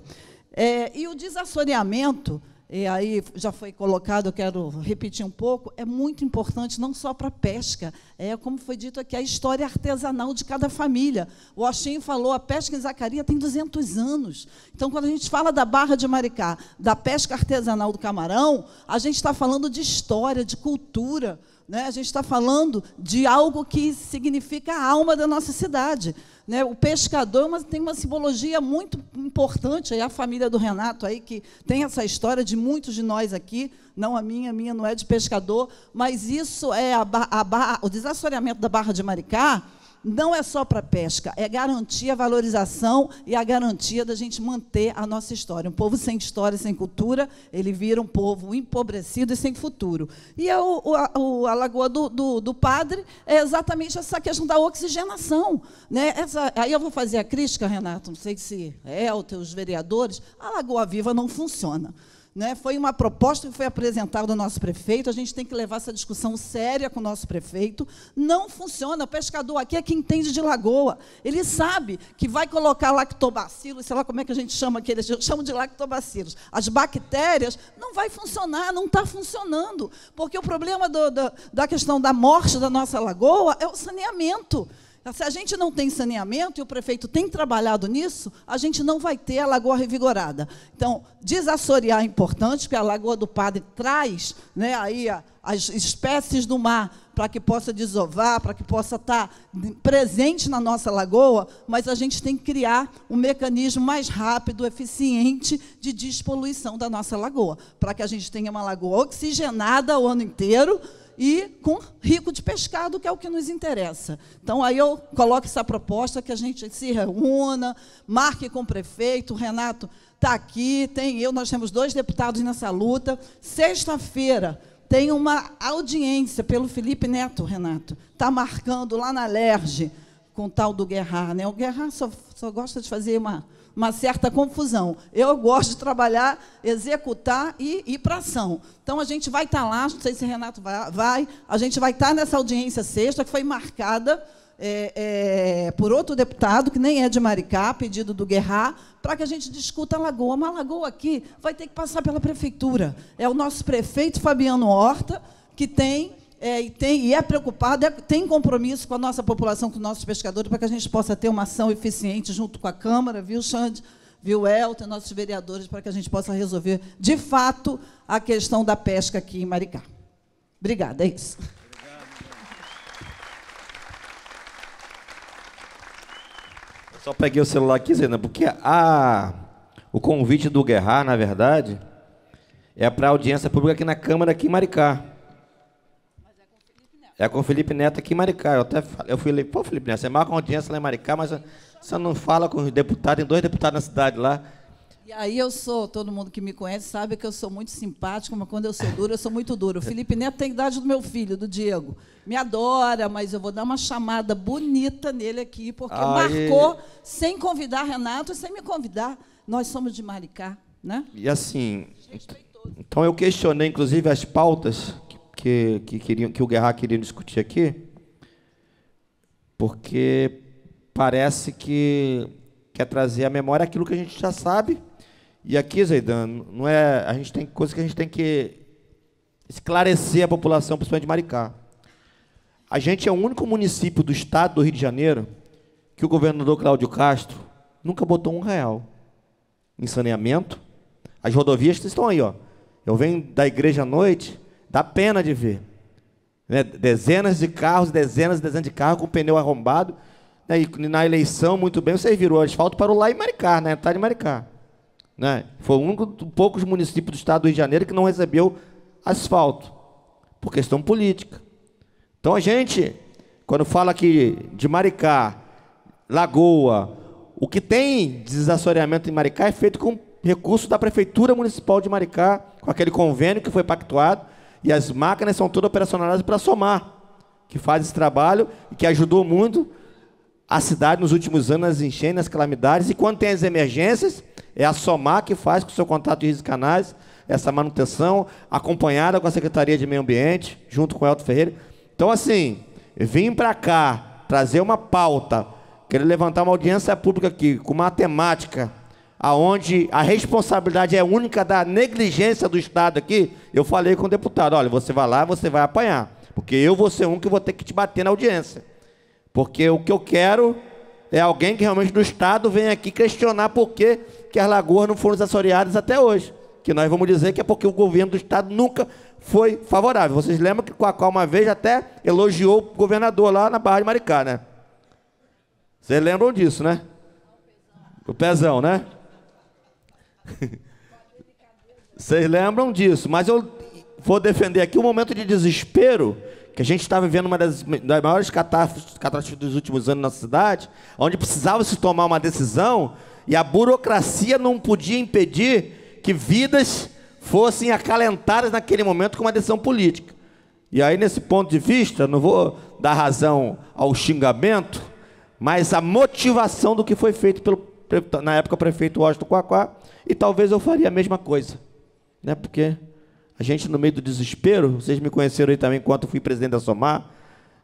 É, e o desassoreamento e aí já foi colocado, eu quero repetir um pouco, é muito importante não só para a pesca, é como foi dito aqui, a história artesanal de cada família. O Oxinho falou, a pesca em Zacaria tem 200 anos. Então, quando a gente fala da Barra de Maricá, da pesca artesanal do camarão, a gente está falando de história, de cultura, né? a gente está falando de algo que significa a alma da nossa cidade. Né? O pescador é mas tem uma simbologia muito importante, aí a família do Renato aí, que tem essa história de muitos de nós aqui, não a minha, a minha não é de pescador, mas isso é a, a, o desassoreamento da Barra de Maricá, não é só para pesca, é garantir a valorização e a garantia da gente manter a nossa história. Um povo sem história, sem cultura, ele vira um povo empobrecido e sem futuro. E é a, a, a lagoa do, do, do, padre é exatamente essa questão da oxigenação. Né? Essa, aí eu vou fazer a crítica, Renato, não sei se é, ou teus vereadores, a Lagoa Viva não funciona. Né? Foi uma proposta que foi apresentada ao nosso prefeito. A gente tem que levar essa discussão séria com o nosso prefeito. Não funciona. O pescador aqui é quem entende de lagoa. Ele sabe que vai colocar lactobacilos, sei lá como é que a gente chama aqueles, chamam de lactobacilos. As bactérias não vai funcionar, não está funcionando. Porque o problema do, do, da questão da morte da nossa lagoa é o saneamento. Tá, se a gente não tem saneamento, e o prefeito tem trabalhado nisso, a gente não vai ter a lagoa revigorada. Então, desassorear é importante, porque a Lagoa do Padre traz né, aí as espécies do mar para que possa desovar, para que possa tá estar presente na nossa lagoa, mas a gente tem que criar um mecanismo mais rápido, eficiente de despoluição da nossa lagoa, para que a gente tenha uma lagoa oxigenada o ano inteiro, e com rico de pescado, que é o que nos interessa. Então, aí eu coloco essa proposta que a gente se reúna, marque com o prefeito, o Renato está aqui, tem eu, nós temos dois deputados nessa luta. Sexta-feira tem uma audiência pelo Felipe Neto, Renato. Está marcando lá na Lerge com o tal do Guerra, né? O Guerra só, só gosta de fazer uma uma certa confusão. Eu gosto de trabalhar, executar e ir para ação. Então a gente vai estar tá lá, não sei se o Renato vai, a gente vai estar tá nessa audiência sexta, que foi marcada é, é, por outro deputado, que nem é de Maricá, pedido do Guerra, para que a gente discuta a lagoa. Mas a lagoa aqui vai ter que passar pela prefeitura. É o nosso prefeito Fabiano Horta que tem é, e, tem, e é preocupado, é, tem compromisso com a nossa população, com os nossos pescadores, para que a gente possa ter uma ação eficiente junto com a Câmara, viu, Xande? Viu, Elton, nossos vereadores, para que a gente possa resolver, de fato, a questão da pesca aqui em Maricá. Obrigada, é isso. Obrigado. Só peguei o celular aqui, Zena, porque a, o convite do Guerrar, na verdade, é para audiência pública aqui na Câmara, aqui em Maricá. É com o Felipe Neto aqui em Maricá. Eu até falei, eu falei, pô, Felipe Neto, você é marca uma audiência lá em Maricá, mas você não fala com os deputados, tem dois deputados na cidade lá. E aí eu sou, todo mundo que me conhece sabe que eu sou muito simpática, mas quando eu sou dura, eu sou muito dura. O Felipe Neto tem idade do meu filho, do Diego. Me adora, mas eu vou dar uma chamada bonita nele aqui, porque aí. marcou sem convidar Renato e sem me convidar. Nós somos de Maricá, né? E assim. Então eu questionei, inclusive, as pautas que, que, queriam, que o Guerra queria discutir aqui, porque parece que quer trazer à memória aquilo que a gente já sabe. E aqui, Zaidan não é, a gente tem coisa que a gente tem que esclarecer a população, principalmente de Maricá. A gente é o único município do estado do Rio de Janeiro que o governador Cláudio Castro nunca botou um real em saneamento. As rodovias estão aí, ó. Eu venho da igreja à noite, Dá pena de ver. Né? Dezenas de carros, dezenas e dezenas de carros com pneu arrombado. Né? E na eleição, muito bem, você virou asfalto para o lá em Maricá, né? Tá de Maricá. Né? Foi um dos poucos municípios do estado do Rio de Janeiro que não recebeu asfalto. Por questão política. Então a gente, quando fala aqui de Maricá, Lagoa, o que tem desassoreamento em Maricá é feito com recurso da Prefeitura Municipal de Maricá, com aquele convênio que foi pactuado e as máquinas são todas operacionalizadas para somar, que faz esse trabalho e que ajudou muito a cidade nos últimos anos, nas enchentes, nas calamidades. E quando tem as emergências, é a somar que faz com o seu contato de riscos canais, essa manutenção, acompanhada com a Secretaria de Meio Ambiente, junto com o Elton Ferreira. Então, assim, vim para cá trazer uma pauta, querer levantar uma audiência pública aqui, com matemática aonde a responsabilidade é única da negligência do Estado aqui, eu falei com o deputado, olha, você vai lá, você vai apanhar, porque eu vou ser um que vou ter que te bater na audiência. Porque o que eu quero é alguém que realmente do Estado venha aqui questionar por que, que as lagoas não foram assoreadas até hoje. Que nós vamos dizer que é porque o governo do Estado nunca foi favorável. Vocês lembram que o Coacó uma vez até elogiou o governador lá na Barra de Maricá, né? Vocês lembram disso, né? O pezão, né? Vocês lembram disso, mas eu vou defender aqui o um momento de desespero que a gente está vivendo uma das, das maiores catástrofes, catástrofes dos últimos anos na cidade, onde precisava se tomar uma decisão e a burocracia não podia impedir que vidas fossem acalentadas naquele momento com uma decisão política. E aí, nesse ponto de vista, não vou dar razão ao xingamento, mas a motivação do que foi feito pelo na época prefeito Washington Quaquá, e talvez eu faria a mesma coisa, né? Porque a gente no meio do desespero, vocês me conheceram aí também enquanto fui presidente da Somar,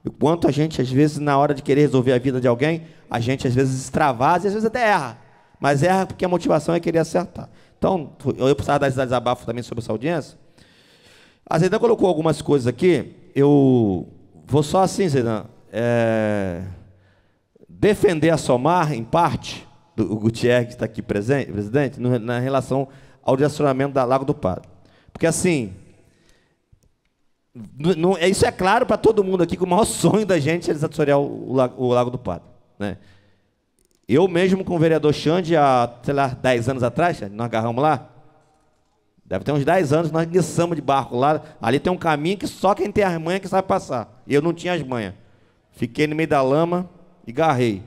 o quanto a gente às vezes na hora de querer resolver a vida de alguém, a gente às vezes extravasa e às vezes até erra, mas erra porque a motivação é querer acertar. Então, eu precisava dar desabafo também sobre essa audiência. A Zeidan colocou algumas coisas aqui, eu vou só assim, Zeidan, é... defender a Somar em parte, o Gutierrez, que está aqui presente, presidente, no, na relação ao direcionamento da Lago do Padre. Porque assim, não, é, isso é claro para todo mundo aqui que o maior sonho da gente é desatorar o, o, o, Lago do Padre. Né? Eu mesmo com o vereador Xande, há, sei lá, 10 anos atrás, nós agarramos lá. Deve ter uns 10 anos, nós guiçamos de barco lá. Ali tem um caminho que só quem tem as manhas que sabe passar. Eu não tinha as manhas. Fiquei no meio da lama e garrei.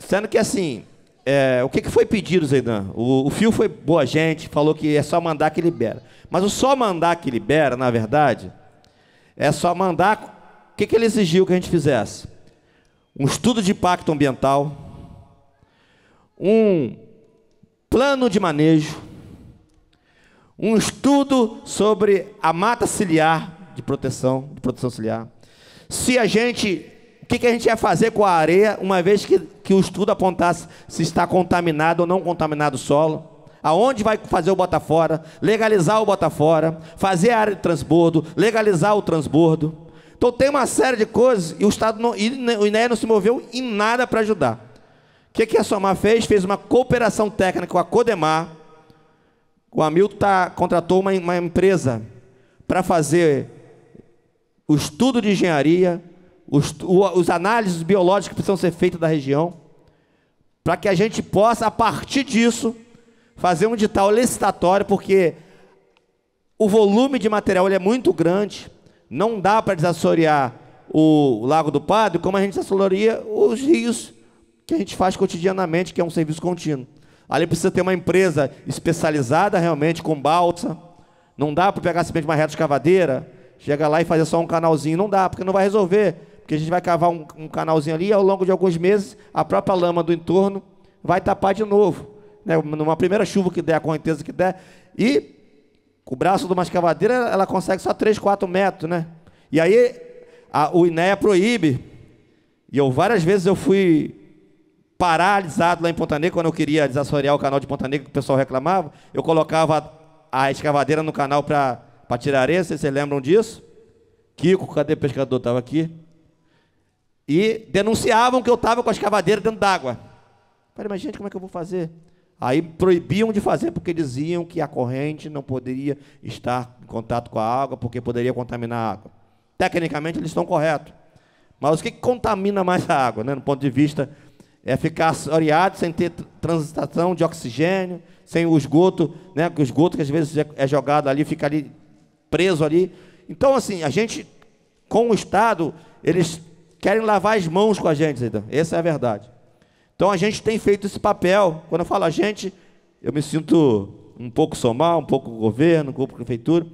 Sendo que assim, é, o que, que foi pedido, Zeidan? O, o Fio foi boa gente, falou que é só mandar que libera. Mas o só mandar que libera, na verdade, é só mandar. O que, que ele exigiu que a gente fizesse? Um estudo de impacto ambiental, um plano de manejo, um estudo sobre a mata ciliar de proteção, de proteção ciliar. Se a gente que, que a gente ia fazer com a areia, uma vez que, que o estudo apontasse se está contaminado ou não contaminado o solo? Aonde vai fazer o bota fora? Legalizar o bota fora? Fazer a área de transbordo? Legalizar o transbordo? Então tem uma série de coisas e o Estado não, e né, o INEA não se moveu em nada para ajudar. O que, que a Somar fez? Fez uma cooperação técnica com a Codemar. O Hamilton tá, contratou uma, uma empresa para fazer o estudo de engenharia, os, os análises biológicas precisam ser feitas da região, para que a gente possa, a partir disso, fazer um edital licitatório, porque o volume de material é muito grande, não dá para desassorear o Lago do Padre, como a gente desassoreia os rios que a gente faz cotidianamente, que é um serviço contínuo. Ali precisa ter uma empresa especializada realmente com balsa. Não dá para pegar simplesmente uma reta escavadeira, chegar lá e fazer só um canalzinho. Não dá, porque não vai resolver que a gente vai cavar um, um canalzinho ali, ao longo de alguns meses, a própria lama do entorno vai tapar de novo. Né? Numa primeira chuva que der, a correnteza que der. E o braço de uma escavadeira, ela consegue só 3, 4 metros, né? E aí, a, o INEA proíbe. E eu, várias vezes, eu fui paralisado lá em Ponta Negra, quando eu queria desassorear o canal de Ponta Negra, que o pessoal reclamava, eu colocava a escavadeira no canal para tirar areia, vocês lembram disso? Kiko, cadê o pescador? Estava aqui e denunciavam que eu estava com as cavadeiras dentro d'água. Falei, mas gente, como é que eu vou fazer? Aí proibiam de fazer porque diziam que a corrente não poderia estar em contato com a água porque poderia contaminar a água. Tecnicamente eles estão corretos. Mas o que, que contamina mais a água, né, no ponto de vista é ficar oreado sem ter transitação de oxigênio, sem o esgoto, né, o esgoto que às vezes é, é jogado ali, fica ali preso ali. Então assim, a gente com o Estado, eles querem lavar as mãos com a gente, então. Essa é a verdade. Então a gente tem feito esse papel. Quando eu falo a gente, eu me sinto um pouco somar, um pouco governo, um pouco prefeitura.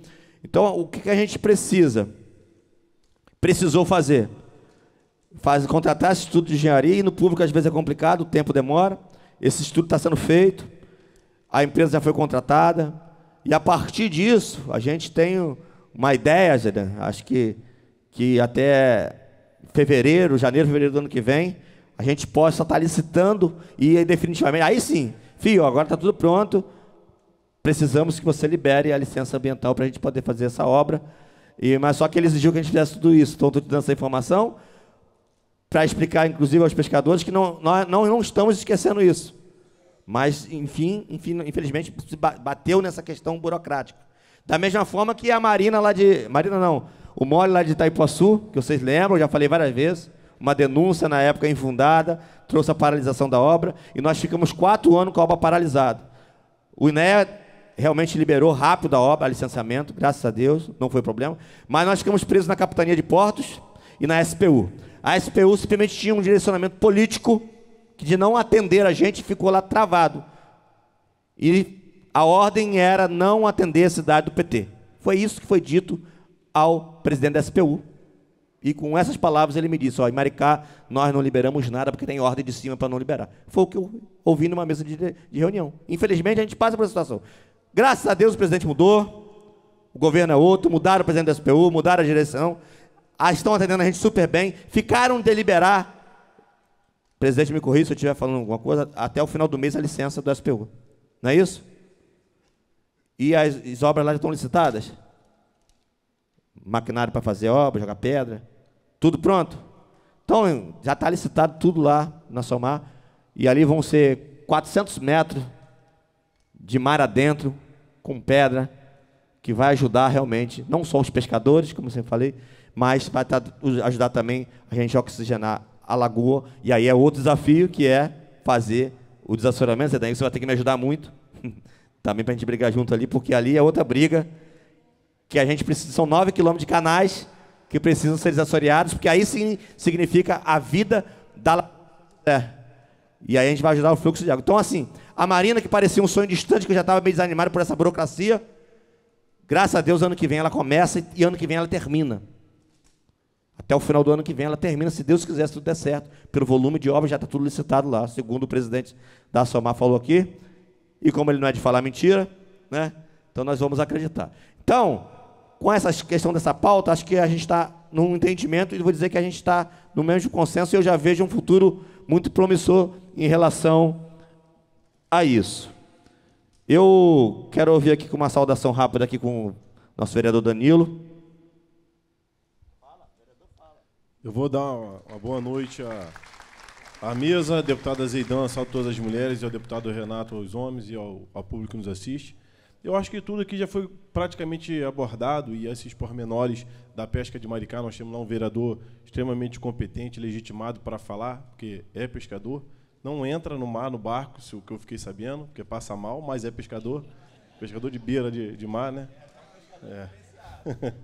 Então o que a gente precisa? Precisou fazer? Faz, contratar esse estudo de engenharia, e no público às vezes é complicado, o tempo demora. Esse estudo está sendo feito, a empresa já foi contratada, e a partir disso a gente tem uma ideia, acho que, que até fevereiro, janeiro, fevereiro do ano que vem, a gente possa estar licitando e aí, definitivamente, aí sim, fio, agora está tudo pronto, precisamos que você libere a licença ambiental para a gente poder fazer essa obra. E, mas só que ele exigiu que a gente fizesse tudo isso. Então, estou te dando essa informação para explicar, inclusive, aos pescadores que não, nós não, não estamos esquecendo isso. Mas, enfim, enfim, infelizmente, bateu nessa questão burocrática. Da mesma forma que a Marina lá de. Marina não, o Mole lá de Itaipuaçu, que vocês lembram, já falei várias vezes, uma denúncia na época infundada, trouxe a paralisação da obra, e nós ficamos quatro anos com a obra paralisada. O INEA realmente liberou rápido a obra, a licenciamento, graças a Deus, não foi problema, mas nós ficamos presos na Capitania de Portos e na SPU. A SPU simplesmente tinha um direcionamento político que de não atender a gente ficou lá travado. E a ordem era não atender a cidade do PT. Foi isso que foi dito ao presidente da SPU. E com essas palavras ele me disse: Ó, em Maricá nós não liberamos nada porque tem ordem de cima para não liberar. Foi o que eu ouvi numa mesa de, de reunião. Infelizmente a gente passa por essa situação. Graças a Deus o presidente mudou, o governo é outro, mudaram o presidente da SPU, mudaram a direção, ah, estão atendendo a gente super bem, ficaram de deliberar. Presidente, me corriu se eu estiver falando alguma coisa, até o final do mês a licença do SPU. Não é isso? E as, as obras lá já estão licitadas? maquinário para fazer obra, jogar pedra, tudo pronto. Então, já está licitado tudo lá na Somar, e ali vão ser 400 metros de mar adentro, com pedra, que vai ajudar realmente, não só os pescadores, como eu falei, mas vai tá, ajudar também a gente a oxigenar a lagoa, e aí é outro desafio, que é fazer o desassoramento, daí você vai ter que me ajudar muito, também para a gente brigar junto ali, porque ali é outra briga, que a gente precisa, são 9 quilômetros de canais que precisam ser assoreados, porque aí sim significa a vida da é. E aí a gente vai ajudar o fluxo de água. Então, assim, a Marina, que parecia um sonho distante, que eu já estava meio desanimado por essa burocracia, graças a Deus, ano que vem ela começa e ano que vem ela termina. Até o final do ano que vem ela termina, se Deus quiser, se tudo der certo. Pelo volume de obras já está tudo licitado lá, segundo o presidente da Somar falou aqui. E como ele não é de falar mentira, né? Então nós vamos acreditar. Então, com essa questão dessa pauta, acho que a gente está num entendimento e vou dizer que a gente está no mesmo consenso e eu já vejo um futuro muito promissor em relação a isso. Eu quero ouvir aqui com uma saudação rápida aqui com o nosso vereador Danilo. Eu vou dar uma, boa noite à, à mesa, deputada Zeidan, a todas as mulheres, e ao deputado Renato aos homens e ao, ao público que nos assiste. Eu acho que tudo aqui já foi praticamente abordado e esses pormenores da pesca de Maricá, nós temos lá um vereador extremamente competente, legitimado para falar, porque é pescador. Não entra no mar, no barco, se o que eu fiquei sabendo, porque passa mal, mas é pescador. Pescador de beira de, de mar, né? É.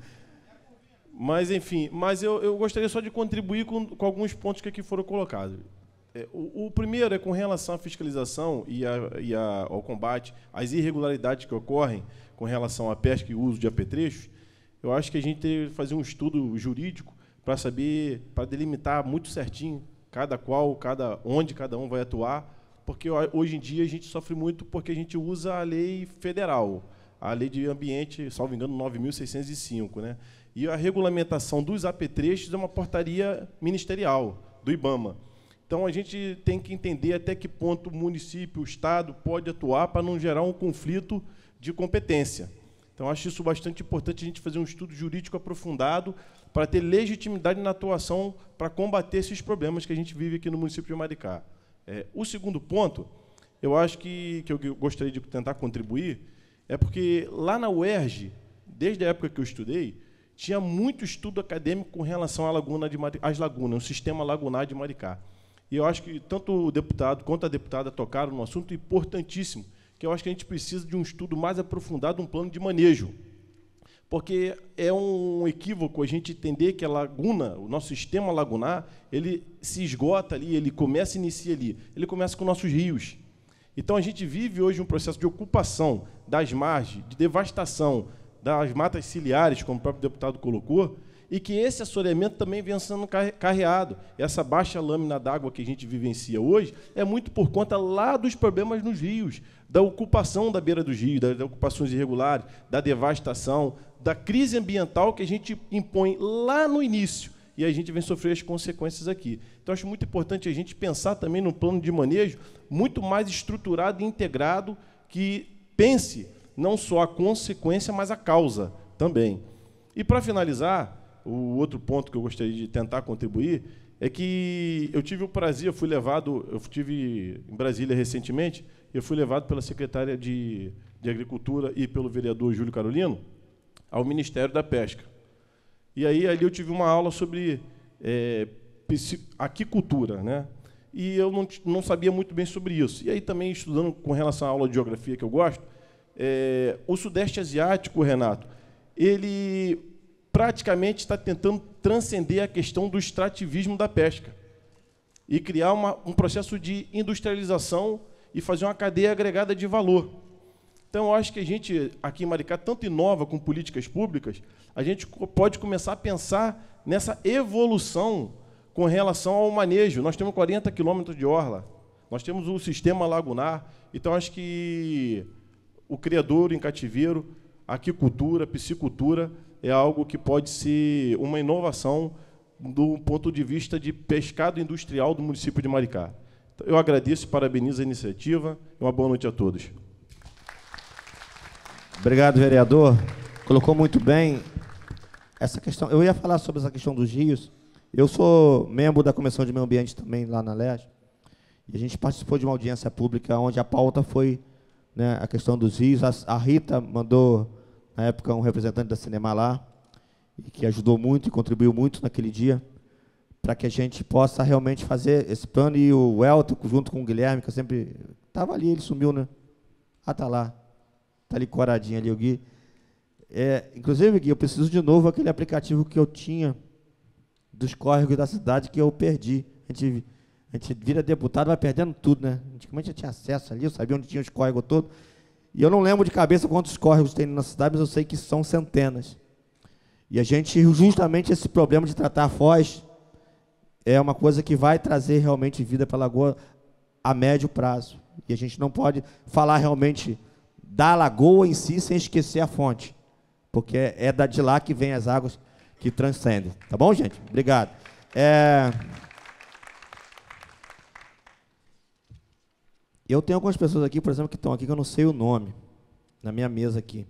Mas, enfim, mas eu, eu gostaria só de contribuir com, com alguns pontos que aqui foram colocados. É, o, o, primeiro é com relação à fiscalização e, a, e a, ao combate às irregularidades que ocorrem com relação à pesca e uso de apetrechos. Eu acho que a gente tem que fazer um estudo jurídico para saber, para delimitar muito certinho cada qual, cada onde cada um vai atuar, porque hoje em dia a gente sofre muito porque a gente usa a lei federal, a lei de ambiente, salvo engano, 9.605, né? E a regulamentação dos apetrechos é uma portaria ministerial do IBAMA. Então a gente tem que entender até que ponto o município, o Estado pode atuar para não gerar um conflito de competência. Então acho isso bastante importante a gente fazer um estudo jurídico aprofundado para ter legitimidade na atuação para combater esses problemas que a gente vive aqui no município de Maricá. É, o segundo ponto, eu acho que, que eu gostaria de tentar contribuir, é porque lá na UERJ, desde a época que eu estudei, tinha muito estudo acadêmico com relação à laguna de Maricá, às lagunas, o sistema lagunar de Maricá. E eu acho que tanto o deputado quanto a deputada tocaram num assunto importantíssimo, que eu acho que a gente precisa de um estudo mais aprofundado, um plano de manejo. Porque é um equívoco a gente entender que a laguna, o nosso sistema lagunar, ele se esgota ali, ele começa e inicia ali. Ele começa com nossos rios. Então a gente vive hoje um processo de ocupação das margens, de devastação das matas ciliares, como o próprio deputado colocou, e que esse assoreamento também vem sendo carreado. Essa baixa lâmina d'água que a gente vivencia hoje é muito por conta lá dos problemas nos rios, da ocupação da beira dos rios, das ocupações irregulares, da devastação, da crise ambiental que a gente impõe lá no início e a gente vem sofrer as consequências aqui. Então, acho muito importante a gente pensar também num plano de manejo muito mais estruturado e integrado que pense não só a consequência, mas a causa também. E, para finalizar, o outro ponto que eu gostaria de tentar contribuir é que eu tive o prazer, eu fui levado, eu tive em Brasília recentemente, eu fui levado pela secretária de, de Agricultura e pelo vereador Júlio Carolino ao Ministério da Pesca. E aí ali eu tive uma aula sobre é, aquicultura, né? E eu não, não sabia muito bem sobre isso. E aí também estudando com relação à aula de geografia que eu gosto, é, o Sudeste Asiático, Renato, ele praticamente está tentando transcender a questão do extrativismo da pesca e criar uma, um processo de industrialização e fazer uma cadeia agregada de valor. Então, eu acho que a gente, aqui em Maricá, tanto inova com políticas públicas, a gente pode começar a pensar nessa evolução com relação ao manejo. Nós temos 40 quilômetros de orla, nós temos o sistema lagunar, então acho que o criador em cativeiro, a aquicultura, a piscicultura, é algo que pode ser uma inovação do ponto de vista de pescado industrial do município de Maricá. Então, eu agradeço e parabenizo a iniciativa. Uma boa noite a todos. Obrigado, vereador. Colocou muito bem essa questão. Eu ia falar sobre essa questão dos rios. Eu sou membro da Comissão de Meio Ambiente também lá na Leste. E a gente participou de uma audiência pública onde a pauta foi né, a questão dos rios. A, a Rita mandou na época um representante da Cinema lá, e que ajudou muito e contribuiu muito naquele dia, para que a gente possa realmente fazer esse plano. E o Elton, junto com o Guilherme, que eu sempre estava ali, ele sumiu, né? Ah, tá lá. Tá ali coradinho ali o Gui. É, inclusive, Gui, eu preciso de novo aquele aplicativo que eu tinha dos córregos da cidade que eu perdi. A gente, a gente vira deputado, vai perdendo tudo, né? Antigamente eu tinha acesso ali, eu sabia onde tinha os córregos todos. E eu não lembro de cabeça quantos córregos tem na cidade, mas eu sei que são centenas. E a gente, justamente esse problema de tratar a foz, é uma coisa que vai trazer realmente vida para a lagoa a médio prazo. E a gente não pode falar realmente da lagoa em si sem esquecer a fonte, porque é de lá que vem as águas que transcendem. Tá bom, gente? Obrigado. É... Eu tenho algumas pessoas aqui, por exemplo, que estão aqui que eu não sei o nome, na minha mesa aqui.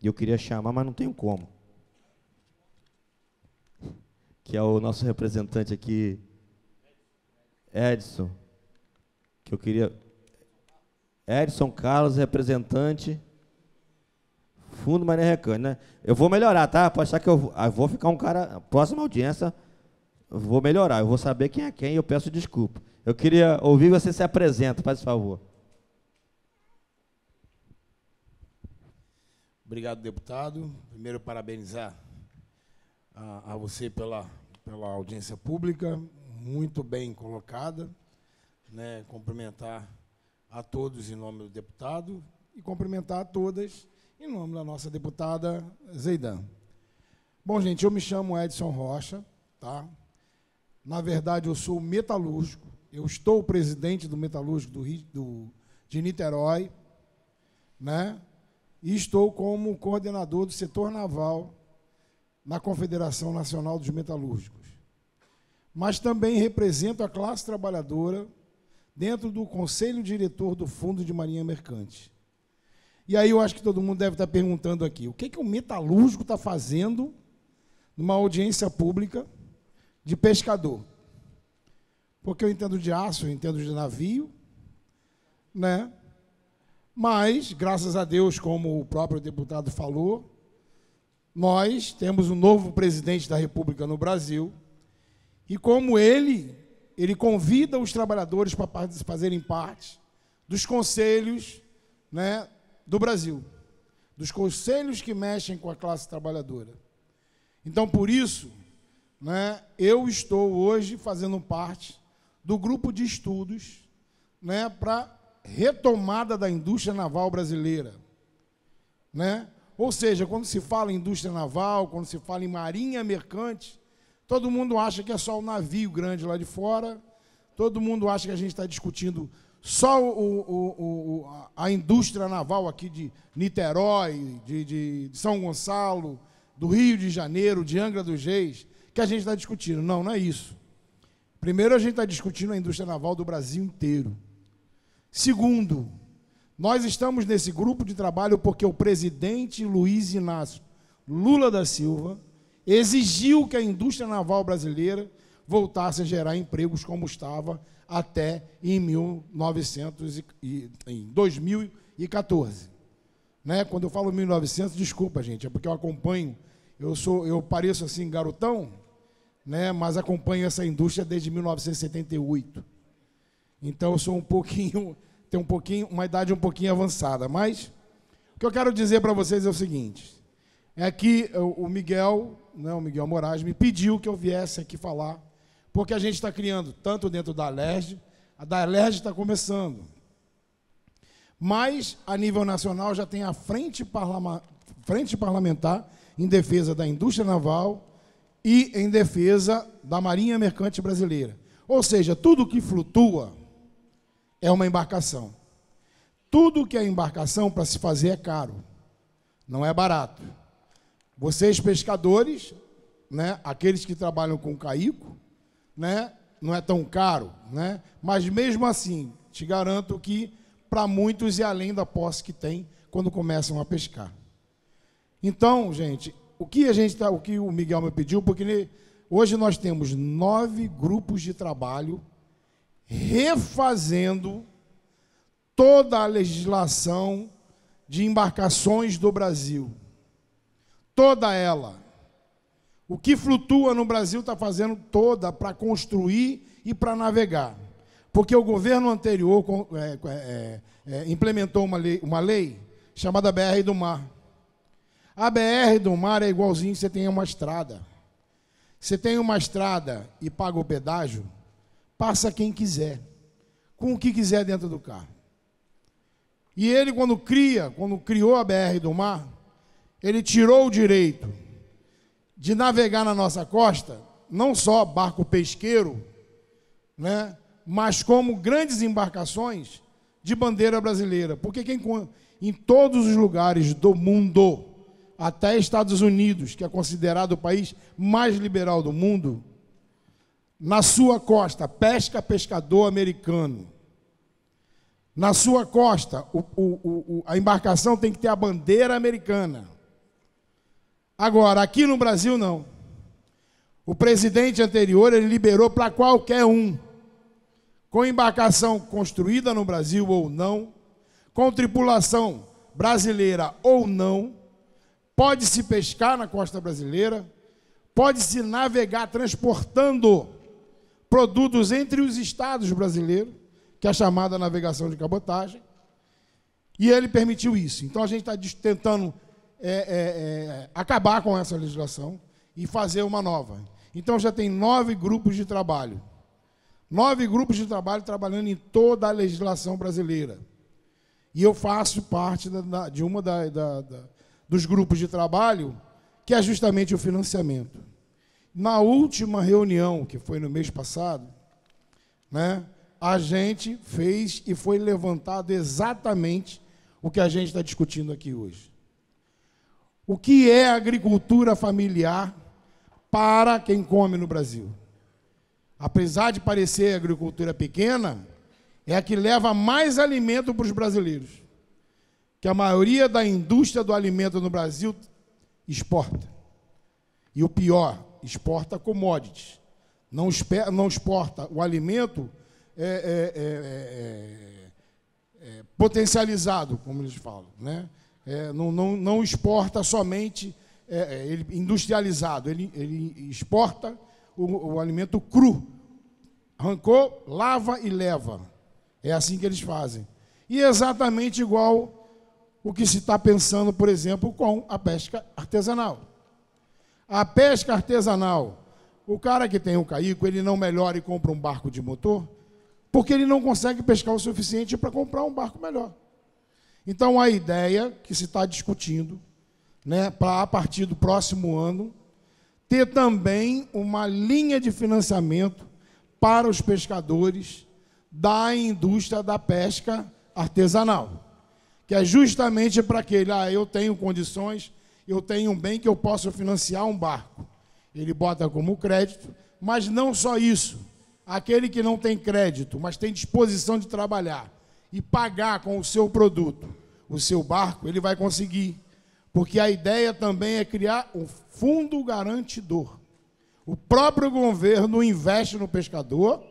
E eu queria chamar, mas não tenho como. Que é o nosso representante aqui, Edson. Que eu queria. Edson Carlos, representante. Fundo Mané Recane, né? Eu vou melhorar, tá? Pode achar que eu eu ah, vou ficar um cara. Próxima audiência, vou melhorar, eu vou saber quem é quem e eu peço desculpa. Eu queria ouvir você se apresenta, faz favor. Obrigado, deputado. Primeiro, parabenizar a, a você pela, pela audiência pública, muito bem colocada. Né? Cumprimentar a todos em nome do deputado e cumprimentar a todas em nome da nossa deputada Zeidan. Bom, gente, eu me chamo Edson Rocha, tá? Na verdade, eu sou metalúrgico. Eu estou presidente do metalúrgico do Rio, do, de Niterói, né? E estou como coordenador do setor naval na Confederação Nacional dos Metalúrgicos. Mas também represento a classe trabalhadora dentro do conselho diretor do Fundo de Marinha Mercante. E aí eu acho que todo mundo deve estar perguntando aqui: o que, é que o metalúrgico está fazendo numa audiência pública? de pescador. Porque eu entendo de aço, eu entendo de navio, né? Mas, graças a Deus, como o próprio deputado falou, nós temos um novo presidente da República no Brasil, e como ele, ele convida os trabalhadores para fazerem parte dos conselhos né, do Brasil, dos conselhos que mexem com a classe trabalhadora. Então, por isso, né, eu estou hoje fazendo parte do grupo de estudos né, para retomada da indústria naval brasileira. Né? Ou seja, quando se fala em indústria naval, quando se fala em marinha mercante, todo mundo acha que é só o navio grande lá de fora, todo mundo acha que a gente está discutindo só o, o, o, a indústria naval aqui de Niterói, de, de São Gonçalo, do Rio de Janeiro, de Angra dos Reis que a gente está discutindo. Não, não é isso. Primeiro, a gente está discutindo a indústria naval do Brasil inteiro. Segundo, nós estamos nesse grupo de trabalho porque o presidente Luiz Inácio Lula da Silva exigiu que a indústria naval brasileira voltasse a gerar empregos como estava até em, 1900 e, em 2014. Né? Quando eu falo 1900, desculpa, gente, é porque eu acompanho, eu sou, eu pareço assim garotão, né, mas acompanho essa indústria desde 1978. Então eu sou um pouquinho, tenho um pouquinho, uma idade um pouquinho avançada, mas o que eu quero dizer para vocês é o seguinte: é que o Miguel, né, o Miguel Moraes me pediu que eu viesse aqui falar, porque a gente está criando tanto dentro da LERJ, a da LERJ está começando. Mas a nível nacional já tem a frente, frente parlamentar em defesa da indústria naval e em defesa da Marinha Mercante Brasileira. Ou seja, tudo que flutua é uma embarcação. Tudo que é embarcação para se fazer é caro, não é barato. Vocês pescadores, né, aqueles que trabalham com caico, né, não é tão caro, né? Mas mesmo assim, te garanto que para muitos é além da posse que tem quando começam a pescar. Então, gente, o que a gente tá, o que o Miguel me pediu, porque hoje nós temos nove grupos de trabalho refazendo toda a legislação de embarcações do Brasil. Toda ela. O que flutua no Brasil está fazendo toda para construir e para navegar. Porque o governo anterior é, é, é, é, implementou uma lei, uma lei chamada BR do Mar. A BR do mar é igualzinho você tem uma estrada. Você tem uma estrada e paga o pedágio, passa quem quiser, com o que quiser dentro do carro. E ele, quando cria, quando criou a BR do mar, ele tirou o direito de navegar na nossa costa, não só barco pesqueiro, né, mas como grandes embarcações de bandeira brasileira. Porque quem, em todos os lugares do mundo, até Estados Unidos, que é considerado o país mais liberal do mundo, na sua costa pesca pescador americano. Na sua costa, o, o, o, a embarcação tem que ter a bandeira americana. Agora, aqui no Brasil, não. O presidente anterior ele liberou para qualquer um, com embarcação construída no Brasil ou não, com tripulação brasileira ou não Pode-se pescar na costa brasileira, pode-se navegar transportando produtos entre os estados brasileiros, que é a chamada navegação de cabotagem, e ele permitiu isso. Então a gente está tentando é, é, é, acabar com essa legislação e fazer uma nova. Então já tem nove grupos de trabalho. Nove grupos de trabalho trabalhando em toda a legislação brasileira. E eu faço parte da, da, de uma da, da dos grupos de trabalho, que é justamente o financiamento. Na última reunião, que foi no mês passado, né, a gente fez e foi levantado exatamente o que a gente está discutindo aqui hoje. O que é agricultura familiar para quem come no Brasil? Apesar de parecer agricultura pequena, é a que leva mais alimento para os brasileiros que a maioria da indústria do alimento no Brasil exporta. E o pior, exporta commodities. Não, não exporta o alimento é é é, é, é, é, potencializado, como eles falam. Né? Não, não, não, exporta somente ele, industrializado, ele, ele exporta o, o alimento cru. Arrancou, lava e leva. É assim que eles fazem. E exatamente igual o que se está pensando, por exemplo, com a pesca artesanal. A pesca artesanal, o cara que tem um caico, ele não melhora e compra um barco de motor, porque ele não consegue pescar o suficiente para comprar um barco melhor. Então, a ideia que se está discutindo, né, para a partir do próximo ano, ter também uma linha de financiamento para os pescadores da indústria da pesca artesanal que é justamente para aquele, ah, eu tenho condições, eu tenho um bem que eu posso financiar um barco. Ele bota como crédito, mas não só isso. Aquele que não tem crédito, mas tem disposição de trabalhar e pagar com o seu produto, o seu barco, ele vai conseguir. Porque a ideia também é criar um fundo garantidor. O próprio governo investe no pescador,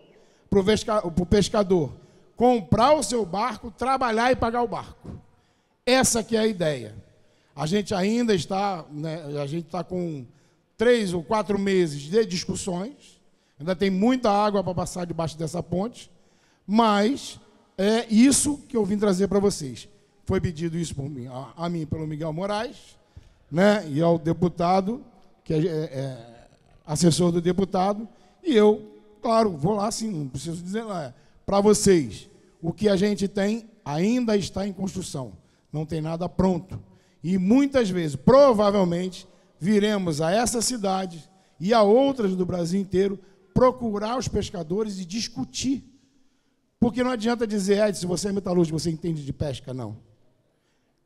para o pescador comprar o seu barco, trabalhar e pagar o barco. Essa que é a ideia. A gente ainda está, né, a gente está com três ou quatro meses de discussões, ainda tem muita água para passar debaixo dessa ponte, mas é isso que eu vim trazer para vocês. Foi pedido isso mim, a, a, mim pelo Miguel Moraes né, e ao deputado, que é, é, é assessor do deputado, e eu, claro, vou lá sim, não preciso dizer lá, para vocês. O que a gente tem ainda está em construção não tem nada pronto. E muitas vezes, provavelmente, viremos a essa cidade e a outras do Brasil inteiro procurar os pescadores e discutir. Porque não adianta dizer, Edson, você é metalúrgico, você entende de pesca, não.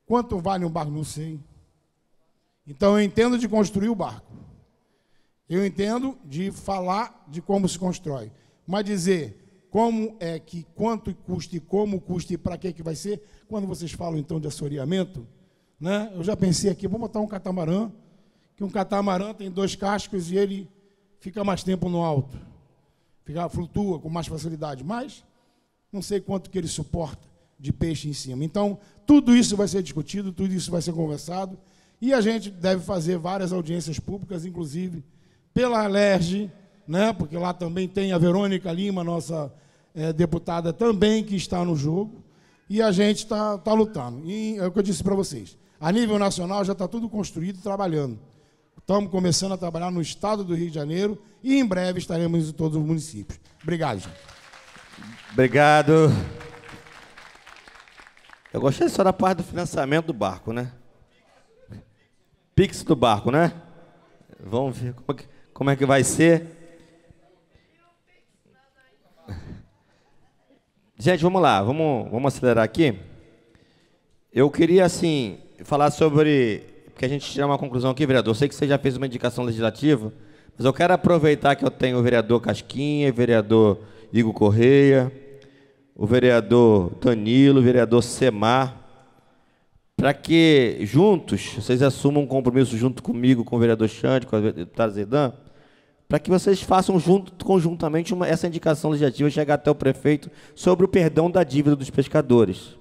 Quanto vale um barco? Não sei. Então eu entendo de construir o barco. Eu entendo de falar de como se constrói. Mas dizer, como é que, quanto custa e como custa e para que, que vai ser, quando vocês falam então de assoreamento, né? eu já pensei aqui, vou botar um catamarã, que um catamarã tem dois cascos e ele fica mais tempo no alto, fica, flutua com mais facilidade, mas não sei quanto que ele suporta de peixe em cima. Então, tudo isso vai ser discutido, tudo isso vai ser conversado, e a gente deve fazer várias audiências públicas, inclusive pela Alerj, né? porque lá também tem a Verônica Lima, nossa é, deputada também que está no jogo, e a gente está tá lutando. E é o que eu disse para vocês. A nível nacional já está tudo construído e trabalhando. Estamos começando a trabalhar no estado do Rio de Janeiro e em breve estaremos em todos os municípios. Obrigado, gente. Obrigado. Eu gostei só da parte do financiamento do barco, né? Pix do barco, né? Vamos ver como é que é vai ser. Gente, vamos lá, vamos, vamos acelerar aqui. Eu queria, assim, falar sobre. Porque a gente tirar uma conclusão aqui, vereador. Eu sei que você já fez uma indicação legislativa, mas eu quero aproveitar que eu tenho o vereador Casquinha, o vereador Igor Correia, o vereador Danilo, o vereador Semar, para que juntos vocês assumam um compromisso junto comigo, com o vereador Xande, com a deputada Zeidan, para que vocês façam junto, conjuntamente uma, essa indicação legislativa chegar até o prefeito sobre o perdão da dívida dos pescadores.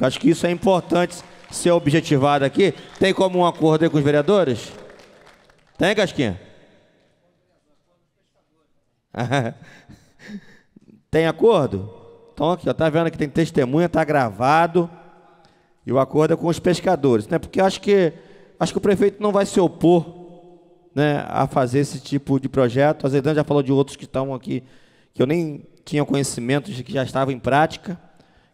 Eu acho que isso é importante ser objetivado aqui. Tem como um acordo aí com os vereadores? Tem, Casquinha? tem acordo? Então aqui, ó, tá vendo que tem testemunha, tá gravado. E o acordo é com os pescadores, né? Porque acho que acho que o prefeito não vai se opor né, a fazer esse tipo de projeto. A Zedan já falou de outros que estão aqui, que eu nem tinha conhecimento de que já estavam em prática.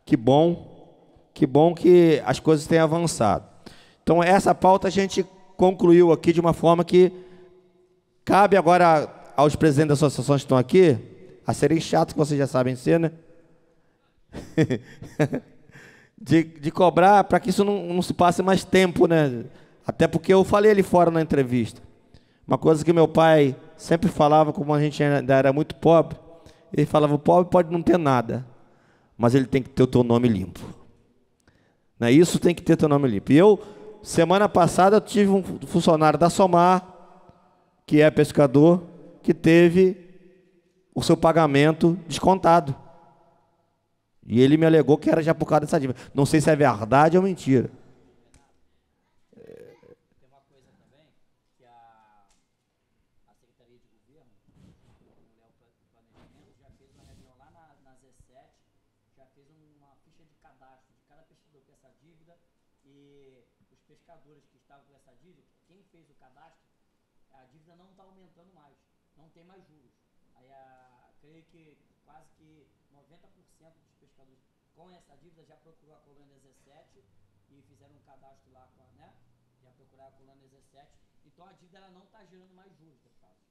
Que bom, que bom que as coisas têm avançado. Então, essa pauta a gente concluiu aqui de uma forma que cabe agora aos presidentes das associações que estão aqui, a serem chatos, que vocês já sabem ser, né? de, de cobrar para que isso não, não se passe mais tempo, né? Até porque eu falei ali fora na entrevista. Uma coisa que meu pai sempre falava, como a gente ainda era muito pobre, ele falava: o pobre pode não ter nada, mas ele tem que ter o teu nome limpo. é Isso tem que ter teu nome limpo. E eu, semana passada, tive um funcionário da Somar, que é pescador, que teve o seu pagamento descontado. E ele me alegou que era já por causa dessa dívida. Não sei se é verdade ou mentira.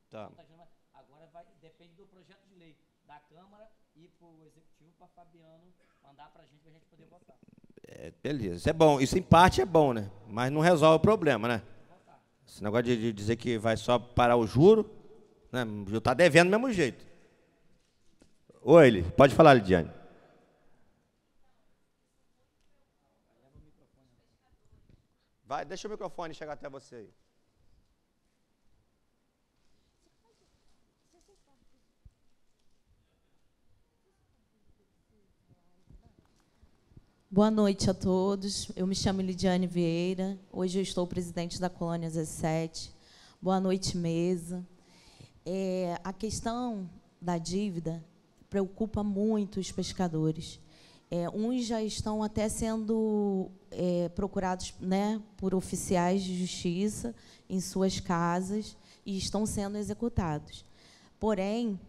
Tá. tá agora vai, depende do projeto de lei da Câmara e para o Executivo, para Fabiano mandar para a gente, para a gente poder votar. É, beleza, isso é bom. Isso em parte é bom, né? Mas não resolve o problema, né? Esse negócio de, de dizer que vai só parar o juro, né? O juro está devendo do mesmo jeito. Oi, ele pode falar, Lidiane. Vai, deixa o microfone chegar até você aí. Boa noite a todos. Eu me chamo Lidiane Vieira. Hoje eu estou presidente da Colônia 17. Boa noite, mesa. É, a questão da dívida preocupa muito os pescadores. É, uns já estão até sendo é, procurados né, por oficiais de justiça em suas casas e estão sendo executados. Porém,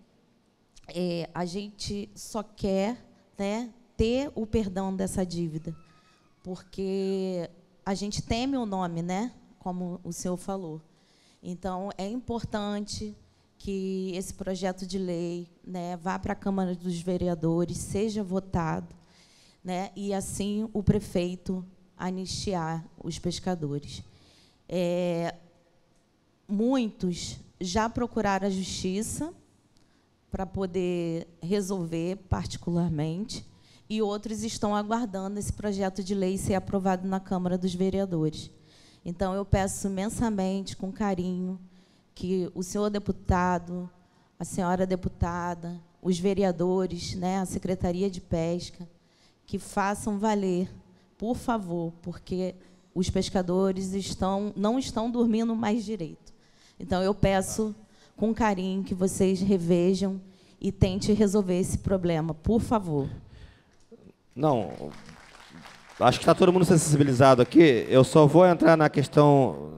é, a gente só quer né, ter o perdão dessa dívida, porque a gente teme o nome, né? Como o senhor falou. Então é importante que esse projeto de lei, né, vá para a Câmara dos Vereadores, seja votado, né? E assim o prefeito anistiar os pescadores. É, muitos já procuraram a justiça para poder resolver particularmente e outros estão aguardando esse projeto de lei ser aprovado na Câmara dos Vereadores. Então, eu peço imensamente, com carinho, que o senhor deputado, a senhora deputada, os vereadores, né, a Secretaria de Pesca, que façam valer, por favor, porque os pescadores estão, não estão dormindo mais direito. Então, eu peço com carinho que vocês revejam e tente resolver esse problema, por favor. Não, acho que está todo mundo sensibilizado aqui. Eu só vou entrar na questão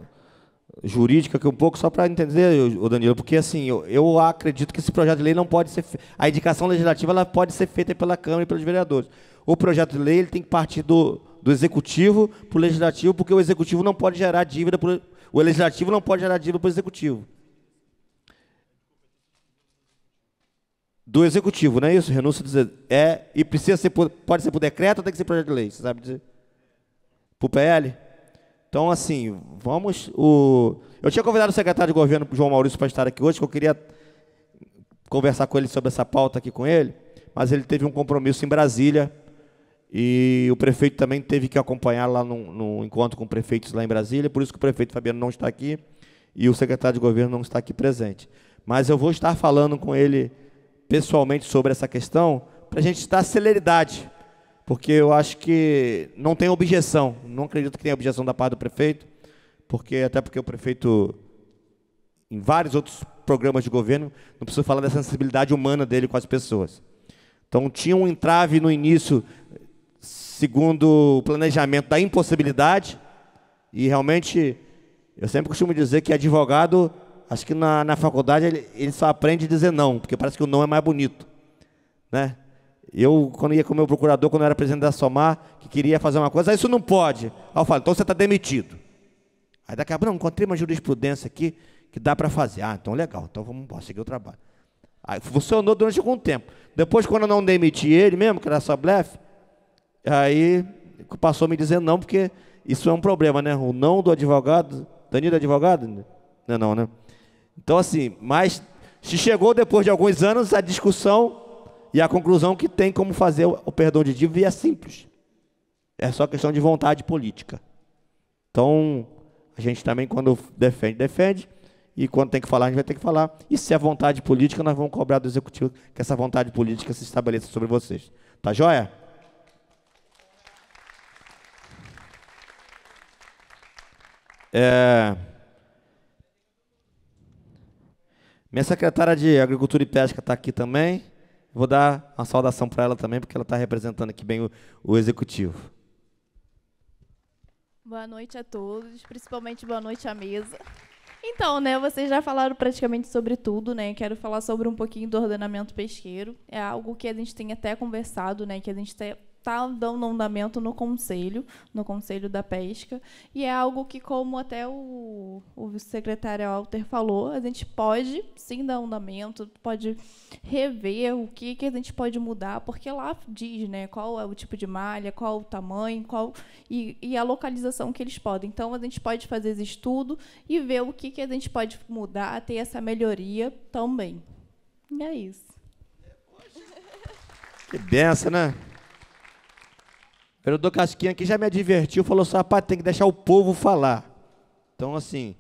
jurídica aqui um pouco, só para entender, o Danilo, porque assim, eu, eu, acredito que esse projeto de lei não pode ser. A indicação legislativa ela pode ser feita pela Câmara e pelos vereadores. O projeto de lei ele tem que partir do, do executivo para o legislativo, porque o executivo não pode gerar dívida, pro, o legislativo não pode gerar dívida para o executivo. do executivo, não é isso? Renúncia é e precisa ser pode ser por decreto ou tem que ser projeto de lei, você sabe dizer? Por PL? Então assim, vamos o eu tinha convidado o secretário de governo João Maurício para estar aqui hoje, que eu queria conversar com ele sobre essa pauta aqui com ele, mas ele teve um compromisso em Brasília e o prefeito também teve que acompanhar lá no, no encontro com prefeitos lá em Brasília, por isso que o prefeito Fabiano não está aqui e o secretário de governo não está aqui presente. Mas eu vou estar falando com ele pessoalmente sobre essa questão, para a gente dar celeridade, porque eu acho que não tem objeção, não acredito que tenha objeção da parte do prefeito, porque até porque o prefeito, em vários outros programas de governo, não preciso falar da sensibilidade humana dele com as pessoas. Então tinha um entrave no início, segundo o planejamento da impossibilidade, e realmente eu sempre costumo dizer que advogado Acho que na, na faculdade ele, ele só aprende a dizer não, porque parece que o não é mais bonito. Né? Eu, quando ia com o meu procurador, quando eu era presidente da Somar, que queria fazer uma coisa, ah, isso não pode. Aí eu falo, então você está demitido. Aí daqui a pouco, não, encontrei uma jurisprudência aqui que dá para fazer. Ah, então legal, então vamos embora, seguir o trabalho. Aí funcionou durante algum tempo. Depois, quando eu não demiti ele mesmo, que era só blefe, aí passou a me dizer não, porque isso é um problema, né? O não do advogado, Danilo é advogado? Não, é não, né? Então, assim, mas se chegou depois de alguns anos a discussão e a conclusão que tem como fazer o perdão de dívida é simples. É só questão de vontade política. Então, a gente também, quando defende, defende. E quando tem que falar, a gente vai ter que falar. E se é vontade política, nós vamos cobrar do executivo que essa vontade política se estabeleça sobre vocês. Tá joia? É. Minha secretária de Agricultura e Pesca está aqui também. Vou dar uma saudação para ela também, porque ela está representando aqui bem o, o executivo. Boa noite a todos, principalmente boa noite à mesa. Então, né, vocês já falaram praticamente sobre tudo, né? Quero falar sobre um pouquinho do ordenamento pesqueiro. É algo que a gente tem até conversado, né? Que a gente tem está dando andamento no conselho, no conselho da pesca, e é algo que, como até o, o secretário Alter falou, a gente pode sim dar andamento, pode rever o que, que a gente pode mudar, porque lá diz né, qual é o tipo de malha, qual o tamanho, qual e, e a localização que eles podem. Então, a gente pode fazer esse estudo e ver o que, que a gente pode mudar, ter essa melhoria também. E é isso. Que benção, né? O vereador Casquinha aqui já me advertiu, falou "Sapato assim, tem que deixar o povo falar. Então, assim,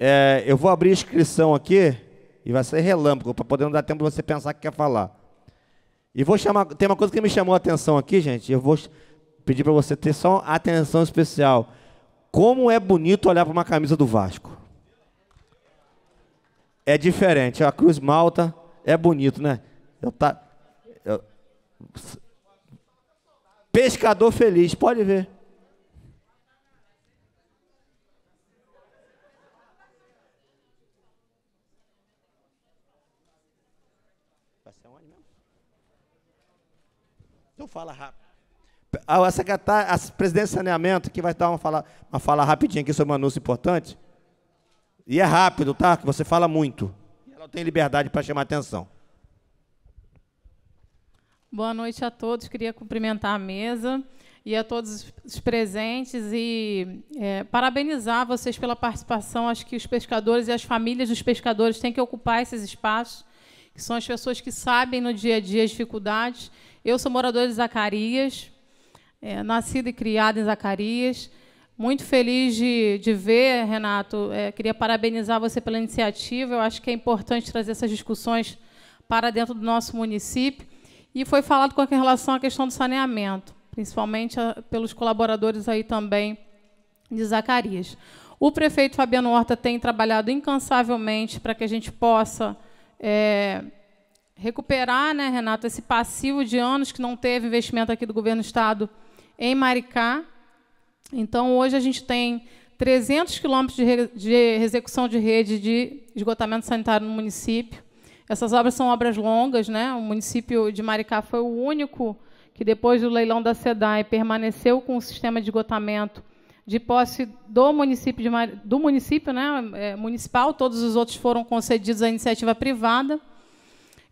é, eu vou abrir inscrição aqui, e vai ser relâmpago, para poder não dar tempo de você pensar que quer falar. E vou chamar, tem uma coisa que me chamou a atenção aqui, gente, eu vou pedir para você ter só atenção especial. Como é bonito olhar para uma camisa do Vasco. É diferente. A Cruz Malta é bonito, né? Eu tá, eu, Pescador feliz, pode ver. Então fala rápido. A secretária, a presidente de saneamento, que vai dar uma fala, uma fala rapidinha aqui sobre um anúncio importante. E é rápido, tá? Que você fala muito. Ela tem liberdade para chamar atenção. Boa noite a todos. Queria cumprimentar a mesa e a todos os presentes e é, parabenizar vocês pela participação. Acho que os pescadores e as famílias dos pescadores têm que ocupar esses espaços, que são as pessoas que sabem no dia a dia as dificuldades. Eu sou moradora de Zacarias, é, nascida e criada em Zacarias. Muito feliz de, de ver, Renato. É, queria parabenizar você pela iniciativa. Eu acho que é importante trazer essas discussões para dentro do nosso município. E foi falado com relação à questão do saneamento, principalmente pelos colaboradores aí também de Zacarias. O prefeito Fabiano Horta tem trabalhado incansavelmente para que a gente possa é, recuperar, né, Renato, esse passivo de anos que não teve investimento aqui do governo do estado em Maricá. Então, hoje a gente tem 300 quilômetros de, re de execução de rede de esgotamento sanitário no município. Essas obras são obras longas, né? O município de Maricá foi o único que depois do leilão da SEDAE, permaneceu com o sistema de esgotamento de posse do município, de Mar... do município né, é, municipal, todos os outros foram concedidos à iniciativa privada.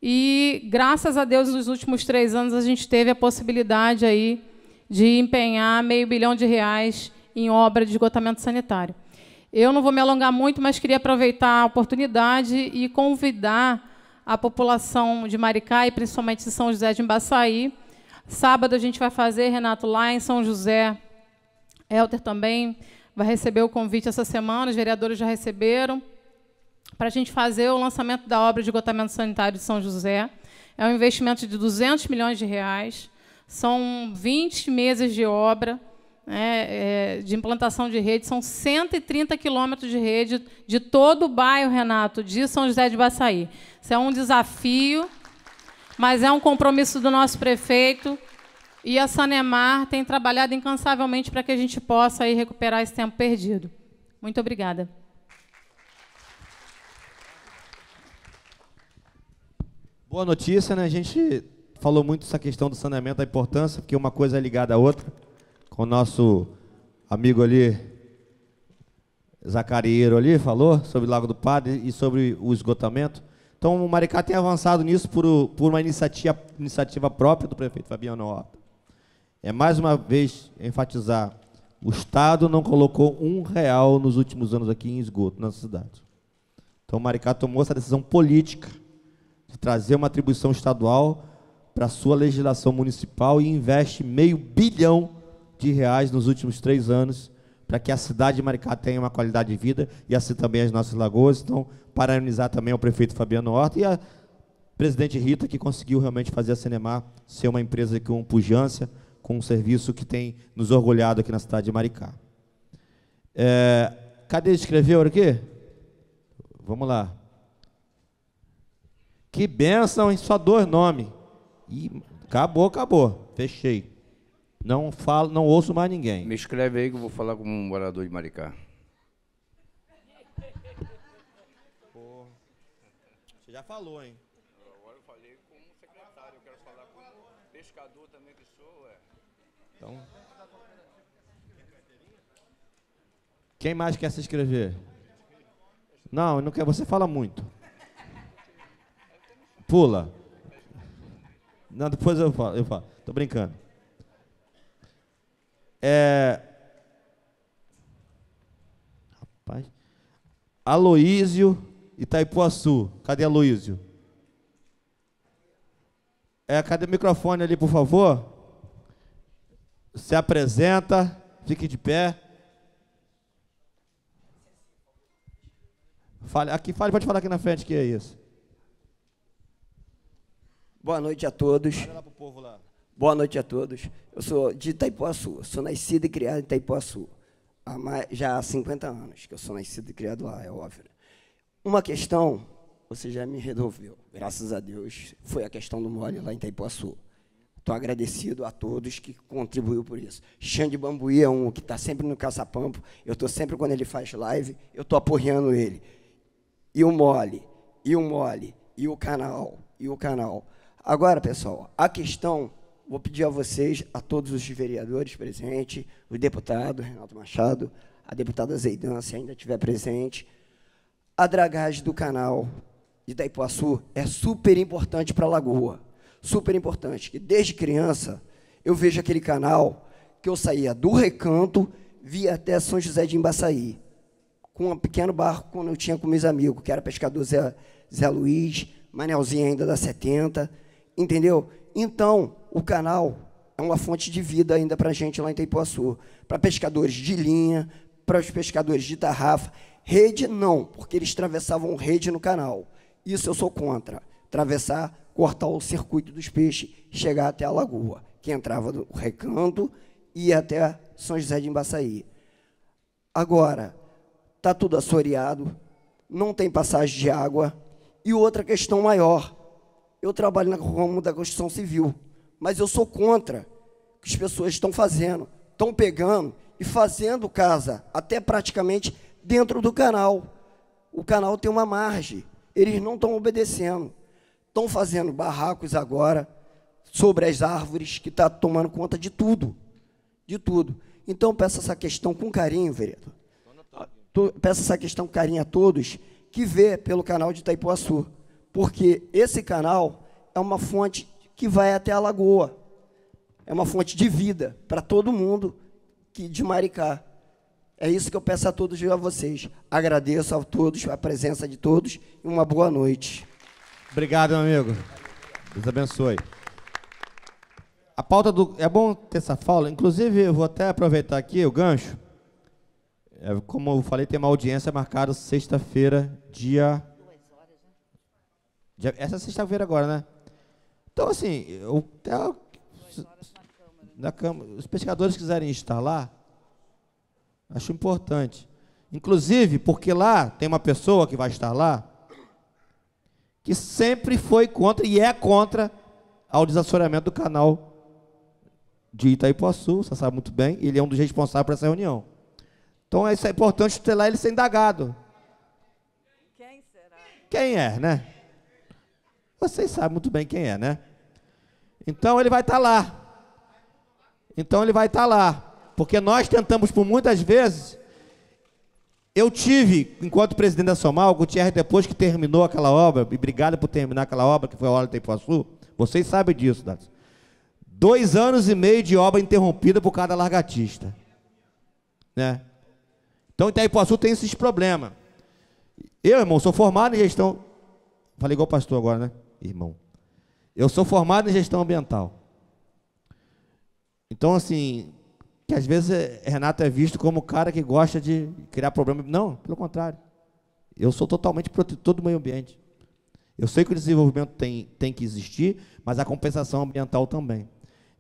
E, graças a Deus, nos últimos três anos, a gente teve a possibilidade aí de empenhar meio bilhão de reais em obra de esgotamento sanitário. Eu não vou me alongar muito, mas queria aproveitar a oportunidade e convidar a população de Maricá e principalmente de São José de Embaçaí. Sábado a gente vai fazer, Renato, lá em São José. Elter também vai receber o convite essa semana, os vereadores já receberam, para a gente fazer o lançamento da obra de esgotamento sanitário de São José. É um investimento de 200 milhões de reais, são 20 meses de obra né, é, de implantação de rede, são 130 quilômetros de rede de todo o bairro, Renato, de São José de Baçaí. Isso é um desafio, mas é um compromisso do nosso prefeito. E a Sanemar tem trabalhado incansavelmente para que a gente possa aí, recuperar esse tempo perdido. Muito obrigada. Boa notícia, né? A gente falou muito essa questão do saneamento, da importância, porque uma coisa é ligada à outra com o nosso amigo ali, Zacarieiro ali, falou sobre o Lago do Padre e sobre o esgotamento. Então o Maricá tem avançado nisso por, por uma iniciativa, iniciativa própria do prefeito Fabiano Horta. É mais uma vez enfatizar, o Estado não colocou um real nos últimos anos aqui em esgoto na cidade. Então o Maricá tomou essa decisão política de trazer uma atribuição estadual para a sua legislação municipal e investe meio bilhão de reais nos últimos três anos para que a cidade de Maricá tenha uma qualidade de vida e assim também as nossas lagoas. Então, parabenizar também o prefeito Fabiano Horta e a presidente Rita, que conseguiu realmente fazer a Cinemar ser uma empresa com pujança, com um serviço que tem nos orgulhado aqui na cidade de Maricá. É, cadê escreveu aqui? Vamos lá. Que benção, hein? Só dois nomes. E acabou, acabou. Fechei. Não falo, não ouço mais ninguém. Me escreve aí que eu vou falar com um morador de Maricá. Porra. Você já falou, hein? Agora eu falei como secretário, eu quero falar com pescador também que sou, Então. Quem mais quer se inscrever? Não, não quer, você fala muito. Pula. Não, depois eu falo, eu falo. Tô brincando. É... Rapaz. Aloísio Itaipuaçu. Cadê Aloísio? É, cadê o microfone ali, por favor? Se apresenta, fique de pé. Fale, aqui, fale, pode falar aqui na frente que é isso. Boa noite a todos. Boa noite a todos. Eu sou de Itaipuaçu, sou nascido e criado em Itaipuaçu. Há mais, já há 50 anos que eu sou nascido e criado lá, é óbvio. Né? Uma questão, você já me resolveu, graças a Deus, foi a questão do mole lá em Itaipuaçu. Estou agradecido a todos que contribuíram por isso. Xande Bambuí é um que está sempre no caçapampo. Eu estou sempre, quando ele faz live, eu estou aporreando ele. E o mole, e o mole, e o canal, e o canal. Agora, pessoal, a questão vou pedir a vocês, a todos os vereadores presentes, o deputado Renato Machado, a deputada Zeidan, se ainda estiver presente, a dragagem do canal de Itaipuaçu é super importante para a Lagoa, super importante. Que desde criança eu vejo aquele canal que eu saía do Recanto, via até São José de Embaçaí, com um pequeno barco quando eu tinha com meus amigos, que era pescador Zé, Zé Luiz, Manelzinho ainda da 70, entendeu? Então, o canal é uma fonte de vida ainda para a gente lá em Teipuaçu, para pescadores de linha, para os pescadores de tarrafa. Rede não, porque eles atravessavam rede no canal. Isso eu sou contra. Atravessar, cortar o circuito dos peixes, chegar até a lagoa, que entrava do recanto e ia até São José de Embaçaí. Agora, está tudo assoreado, não tem passagem de água. E outra questão maior, eu trabalho na ramo da construção civil, mas eu sou contra o que as pessoas estão fazendo, estão pegando e fazendo casa, até praticamente dentro do canal. O canal tem uma margem, eles não estão obedecendo. Estão fazendo barracos agora sobre as árvores, que está tomando conta de tudo, de tudo. Então, peço essa questão com carinho, vereador. Peço essa questão com carinho a todos que vê pelo canal de Itaipuaçu porque esse canal é uma fonte que vai até a lagoa. É uma fonte de vida para todo mundo que de Maricá. É isso que eu peço a todos e a vocês. Agradeço a todos, a presença de todos e uma boa noite. Obrigado, meu amigo. Deus abençoe. A pauta do. É bom ter essa fala. Inclusive, eu vou até aproveitar aqui o gancho. É, como eu falei, tem uma audiência marcada sexta-feira, dia já, essa sexta-feira agora, né? Então, assim, eu, eu, na cama. Né? Os pescadores quiserem estar lá, acho importante. Inclusive, porque lá tem uma pessoa que vai estar lá, que sempre foi contra e é contra ao desassoreamento do canal de Itaipuaçu, você sabe muito bem, ele é um dos responsáveis por essa reunião. Então, é, isso é importante ter lá ele ser indagado. Quem será? Quem é, né? Vocês sabem muito bem quem é, né? Então ele vai estar tá lá. Então ele vai estar tá lá. Porque nós tentamos por muitas vezes. Eu tive, enquanto presidente da Somal, o Gutierrez, depois que terminou aquela obra, e obrigado por terminar aquela obra, que foi a hora do Ipuaçu, vocês sabem disso, Dados. Dois anos e meio de obra interrompida por cada largatista. Né? Então, Itaipuaçu tem esses problemas. Eu, irmão, sou formado em gestão. Falei igual pastor agora, né? irmão. Eu sou formado em gestão ambiental. Então, assim, que às vezes é, Renato é visto como o cara que gosta de criar problema. Não, pelo contrário. Eu sou totalmente protetor do meio ambiente. Eu sei que o desenvolvimento tem, tem que existir, mas a compensação ambiental também.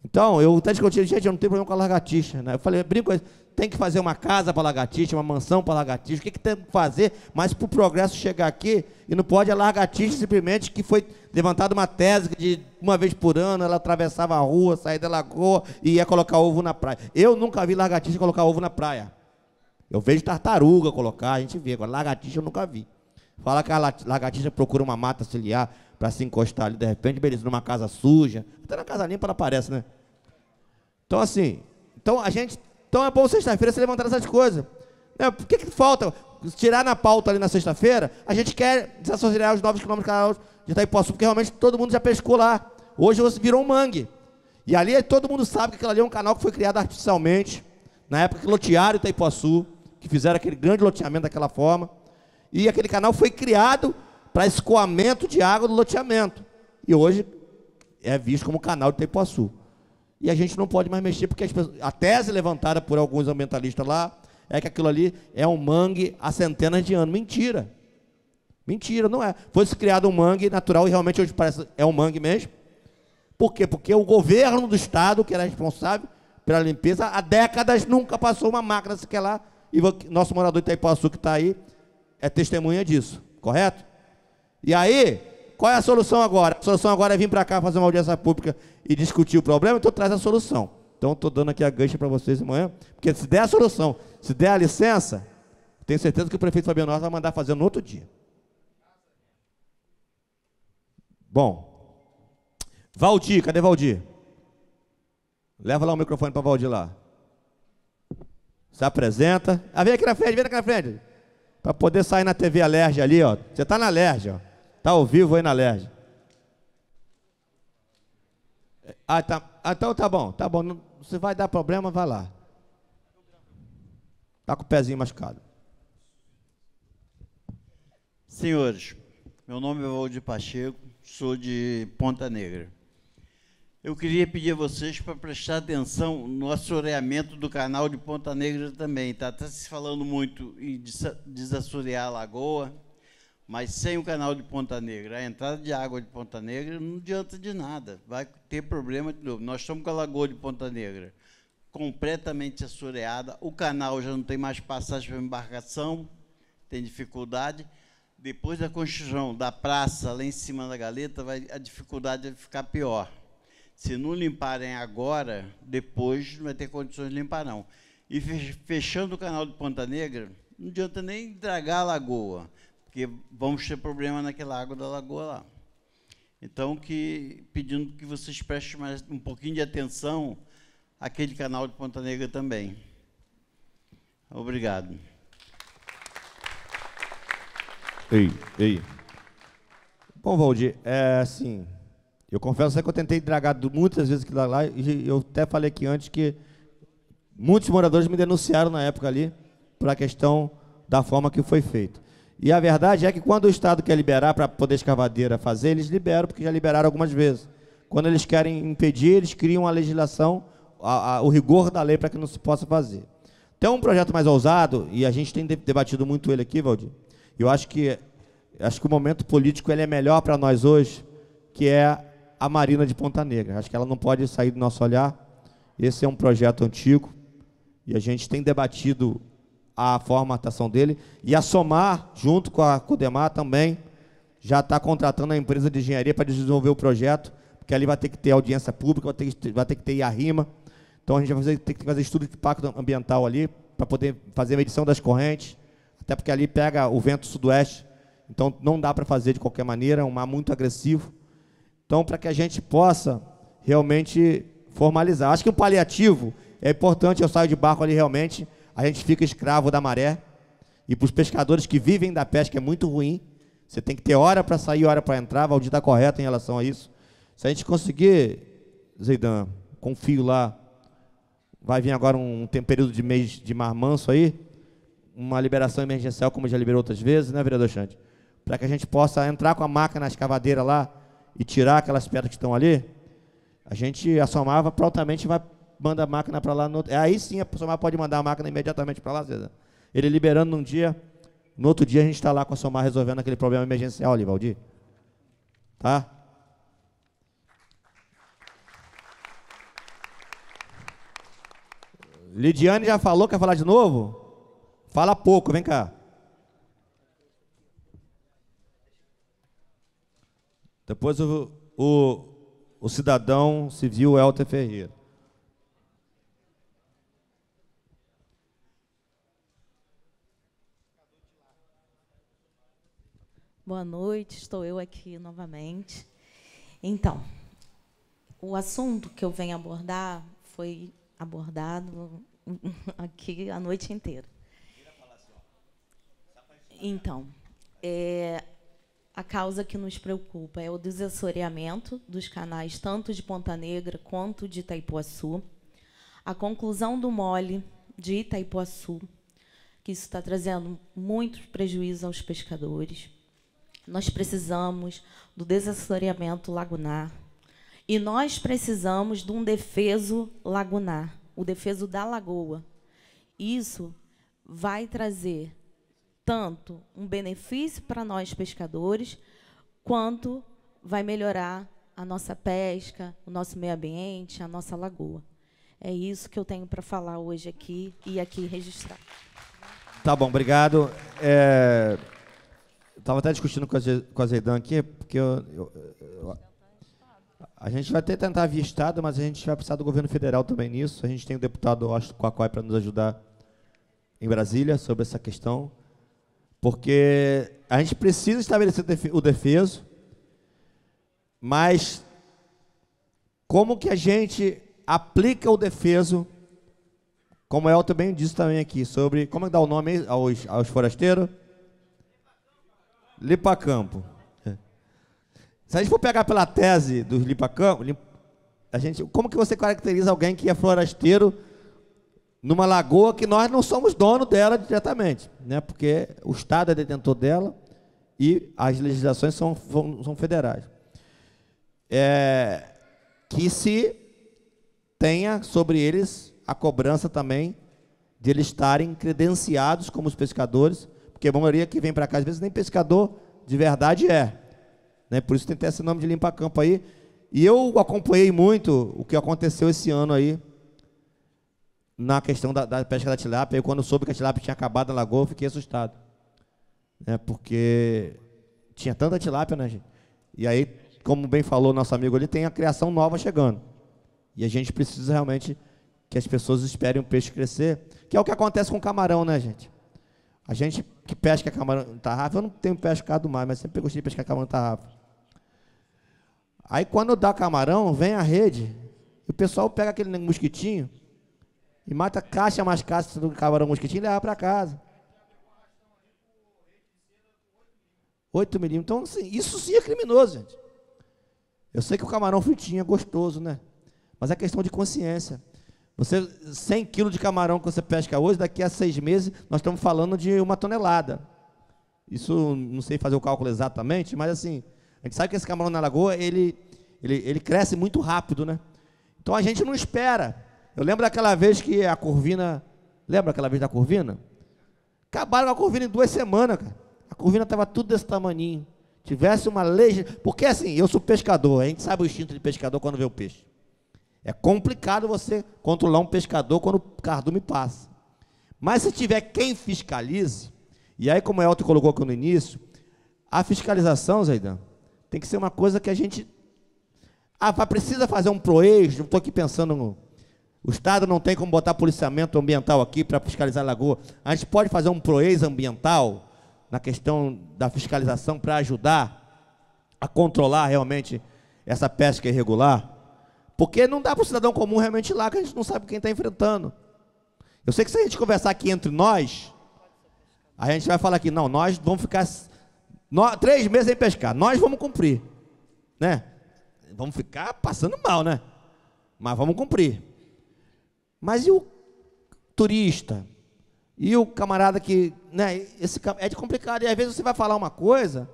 Então, eu até tinha gente, eu não tenho problema com a largatixa. Né? Eu falei, brinco com tem que fazer uma casa para lagartixa, uma mansão para lagartixa, o que, que tem que fazer, mas para o progresso chegar aqui, e não pode a lagartixa simplesmente que foi levantada uma tese de uma vez por ano ela atravessava a rua, saía da lagoa e ia colocar ovo na praia. Eu nunca vi lagartixa colocar ovo na praia. Eu vejo tartaruga colocar, a gente vê, agora lagartixa eu nunca vi. Fala que a lagartixa procura uma mata auxiliar para se encostar ali, de repente, beleza, numa casa suja, até na casa limpa ela aparece, né? Então, assim, então a gente então é bom sexta-feira se levantar essas coisas. Né? Por que, que falta? Tirar na pauta ali na sexta-feira, a gente quer desassociar os 9 quilômetros canal de Itaipuaçu, porque realmente todo mundo já pescou lá. Hoje virou um mangue. E ali é, todo mundo sabe que aquilo ali é um canal que foi criado artificialmente, na época que lotearam Itaipuaçu, que fizeram aquele grande loteamento daquela forma. E aquele canal foi criado para escoamento de água do loteamento. E hoje é visto como canal de Itaipuaçu e a gente não pode mais mexer, porque pessoas, a tese levantada por alguns ambientalistas lá é que aquilo ali é um mangue há centenas de anos. Mentira. Mentira, não é. Foi criado um mangue natural e realmente hoje parece é um mangue mesmo. Por quê? Porque o governo do estado, que era responsável pela limpeza, há décadas nunca passou uma máquina sequer lá. E nosso morador de Itaipuaçu que está aí é testemunha disso, correto? E aí, qual é a solução agora? A solução agora é vir para cá fazer uma audiência pública e discutir o problema, então traz a solução. Então estou dando aqui a gancha para vocês amanhã, porque se der a solução, se der a licença, tenho certeza que o prefeito Fabiano Alves vai mandar fazer no outro dia. Bom, Valdir, cadê Valdir? Leva lá o microfone para Valdir lá. Se apresenta. Ah, vem aqui na frente, vem aqui na frente. Para poder sair na TV Alerge ali, ó. Você tá na Alerge, ó. Tá ao vivo aí na Alerge. Ah, tá. Ah, então tá bom, tá bom. Você vai dar problema, vai lá. Tá com o pezinho machucado. Senhores, meu nome é Valdir Pacheco, sou de Ponta Negra. Eu queria pedir a vocês para prestar atenção no assoreamento do canal de Ponta Negra também. Está tá se falando muito em desassorear a lagoa, mas sem o canal de Ponta Negra, a entrada de água de Ponta Negra não adianta de nada. Vai ter problema de novo. Nós estamos com a Lagoa de Ponta Negra completamente assoreada. O canal já não tem mais passagem para embarcação, tem dificuldade. Depois da construção da praça lá em cima da galeta, vai, a dificuldade vai ficar pior. Se não limparem agora, depois não vai ter condições de limpar, não. E fechando o canal de Ponta Negra, não adianta nem dragar a lagoa porque vamos ter problema naquela água da lagoa lá. Então, que, pedindo que vocês prestem mais, um pouquinho de atenção àquele canal de Ponta Negra também. Obrigado. Ei, ei. Bom, Valdir, é assim, eu confesso que eu tentei dragar muitas vezes aquilo lá, e eu até falei aqui antes que muitos moradores me denunciaram na época ali para a questão da forma que foi feito. E a verdade é que quando o Estado quer liberar para poder escavadeira fazer, eles liberam, porque já liberaram algumas vezes. Quando eles querem impedir, eles criam a legislação, a, a, o rigor da lei para que não se possa fazer. Tem um projeto mais ousado, e a gente tem debatido muito ele aqui, Valdir, eu acho que, acho que o momento político ele é melhor para nós hoje, que é a Marina de Ponta Negra. Acho que ela não pode sair do nosso olhar. Esse é um projeto antigo, e a gente tem debatido a formatação dele. E a Somar, junto com a Cudemar também, já está contratando a empresa de engenharia para desenvolver o projeto, porque ali vai ter que ter audiência pública, vai ter que ter, vai ter, que ter IARIMA. Então a gente vai fazer, ter que fazer estudo de impacto ambiental ali, para poder fazer a medição das correntes, até porque ali pega o vento sudoeste, então não dá para fazer de qualquer maneira, é um mar muito agressivo. Então, para que a gente possa realmente formalizar. Acho que o paliativo é importante, eu saio de barco ali realmente, a gente fica escravo da maré. E para os pescadores que vivem da pesca é muito ruim. Você tem que ter hora para sair, hora para entrar. Valdir está correto em relação a isso. Se a gente conseguir, Zeidan, confio lá, vai vir agora um, um período de mês de mar manso aí, uma liberação emergencial, como já liberou outras vezes, né, vereador Xande? Para que a gente possa entrar com a máquina na escavadeira lá e tirar aquelas pedras que estão ali, a gente assomava prontamente vai manda a máquina para lá. No outro, aí sim a Somar pode mandar a máquina imediatamente para lá, César. Né? Ele liberando num dia, no outro dia a gente está lá com a Somar resolvendo aquele problema emergencial ali, Valdir. Tá? Lidiane já falou, quer falar de novo? Fala pouco, vem cá. Depois o, o, o cidadão civil Elter Ferreira. Boa noite, estou eu aqui novamente. Então, o assunto que eu venho abordar foi abordado aqui a noite inteira. Então, é, a causa que nos preocupa é o desassoreamento dos canais tanto de Ponta Negra quanto de Itaipuaçu, a conclusão do mole de Itaipuaçu, que isso está trazendo muitos prejuízos aos pescadores, nós precisamos do desassoreamento lagunar. E nós precisamos de um defeso lagunar, o defeso da lagoa. Isso vai trazer tanto um benefício para nós pescadores, quanto vai melhorar a nossa pesca, o nosso meio ambiente, a nossa lagoa. É isso que eu tenho para falar hoje aqui e aqui registrar. Tá bom, obrigado. É... Estava até discutindo com a, com Zeidan aqui, porque eu, eu, eu, a gente vai até tentar via Estado, mas a gente vai precisar do governo federal também nisso. A gente tem o deputado Austin Quacói para nos ajudar em Brasília sobre essa questão, porque a gente precisa estabelecer o defeso, mas como que a gente aplica o defeso, como o El também disse também aqui, sobre como é que dá o nome aos, aos forasteiros, Lipa campo é. Se a gente for pegar pela tese dos Lipa campo a gente, como que você caracteriza alguém que é forasteiro numa lagoa que nós não somos dono dela diretamente, né? Porque o Estado é detentor dela e as legislações são, são federais. É, que se tenha sobre eles a cobrança também de eles estarem credenciados como os pescadores porque a maioria que vem para cá, às vezes, nem pescador de verdade é. Né? Por isso tem até esse nome de limpar campo aí. E eu acompanhei muito o que aconteceu esse ano aí na questão da, da pesca da tilápia. Eu, quando soube que a tilápia tinha acabado na lagoa, fiquei assustado. Né? Porque tinha tanta tilápia, né, gente? E aí, como bem falou nosso amigo ali, tem a criação nova chegando. E a gente precisa realmente que as pessoas esperem o peixe crescer, que é o que acontece com o camarão, né, gente? A gente que pesca camarão tarrafa, eu não tenho pescado mais, mas sempre gostei de pescar camarão tarrafa. Aí quando dá camarão, vem a rede, e o pessoal pega aquele mosquitinho e mata caixa mais caixa do camarão mosquitinho e leva para casa. 8 milímetros. Então, assim, isso sim é criminoso, gente. Eu sei que o camarão fritinho é gostoso, né? Mas é questão de consciência. Você, 100 quilos de camarão que você pesca hoje, daqui a seis meses, nós estamos falando de uma tonelada. Isso, não sei fazer o cálculo exatamente, mas assim, a gente sabe que esse camarão na lagoa, ele, ele, ele cresce muito rápido, né? Então a gente não espera. Eu lembro daquela vez que a Corvina, lembra aquela vez da Corvina? Acabaram a Corvina em duas semanas, cara. A Corvina estava tudo desse tamaninho. Tivesse uma lei, porque assim, eu sou pescador, a gente sabe o instinto de pescador quando vê o peixe. É complicado você controlar um pescador quando o cardume passa. Mas se tiver quem fiscalize, e aí como o Elton colocou aqui no início, a fiscalização, Zaidan, tem que ser uma coisa que a gente ah, precisa fazer um proejo, não estou aqui pensando no, o Estado não tem como botar policiamento ambiental aqui para fiscalizar a lagoa. A gente pode fazer um proez ambiental na questão da fiscalização para ajudar a controlar realmente essa pesca irregular? Porque não dá para o cidadão comum realmente ir lá, que a gente não sabe quem está enfrentando. Eu sei que se a gente conversar aqui entre nós, a gente vai falar aqui, não, nós vamos ficar nós, três meses sem pescar, nós vamos cumprir. Né? Vamos ficar passando mal, né? Mas vamos cumprir. Mas e o turista? E o camarada que. Né, esse, é de complicado. E às vezes você vai falar uma coisa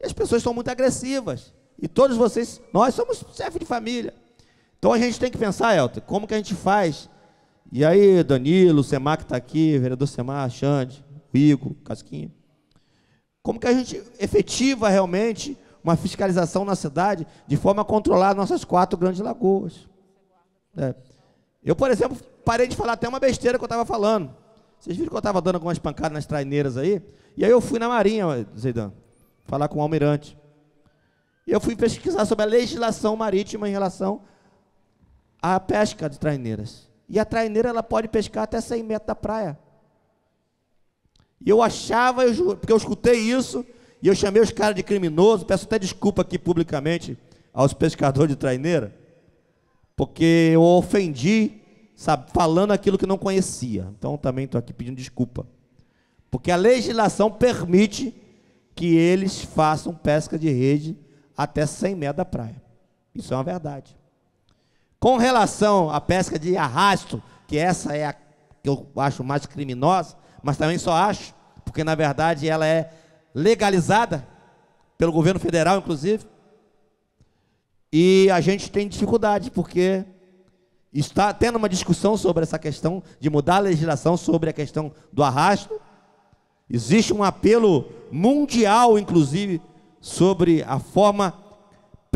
e as pessoas são muito agressivas. E todos vocês, nós somos chefe de família. Então a gente tem que pensar, Elton, como que a gente faz? E aí, Danilo, o Semar que está aqui, vereador Semar, Xande, o Igor, Casquinha. Como que a gente efetiva realmente uma fiscalização na cidade de forma a controlar nossas quatro grandes lagoas? É. Eu, por exemplo, parei de falar até uma besteira que eu estava falando. Vocês viram que eu estava dando algumas pancadas nas traineiras aí? E aí eu fui na Marinha, Zeidan, falar com o almirante. E eu fui pesquisar sobre a legislação marítima em relação a pesca de traineiras. E a traineira ela pode pescar até 100 metros da praia. E eu achava, eu, porque eu escutei isso, e eu chamei os caras de criminoso, peço até desculpa aqui publicamente aos pescadores de traineira, porque eu ofendi, sabe, falando aquilo que não conhecia. Então também estou aqui pedindo desculpa. Porque a legislação permite que eles façam pesca de rede até 100 metros da praia. Isso é uma verdade. Com relação à pesca de arrasto, que essa é a que eu acho mais criminosa, mas também só acho, porque na verdade ela é legalizada pelo governo federal, inclusive. E a gente tem dificuldade, porque está tendo uma discussão sobre essa questão de mudar a legislação sobre a questão do arrasto. Existe um apelo mundial, inclusive, sobre a forma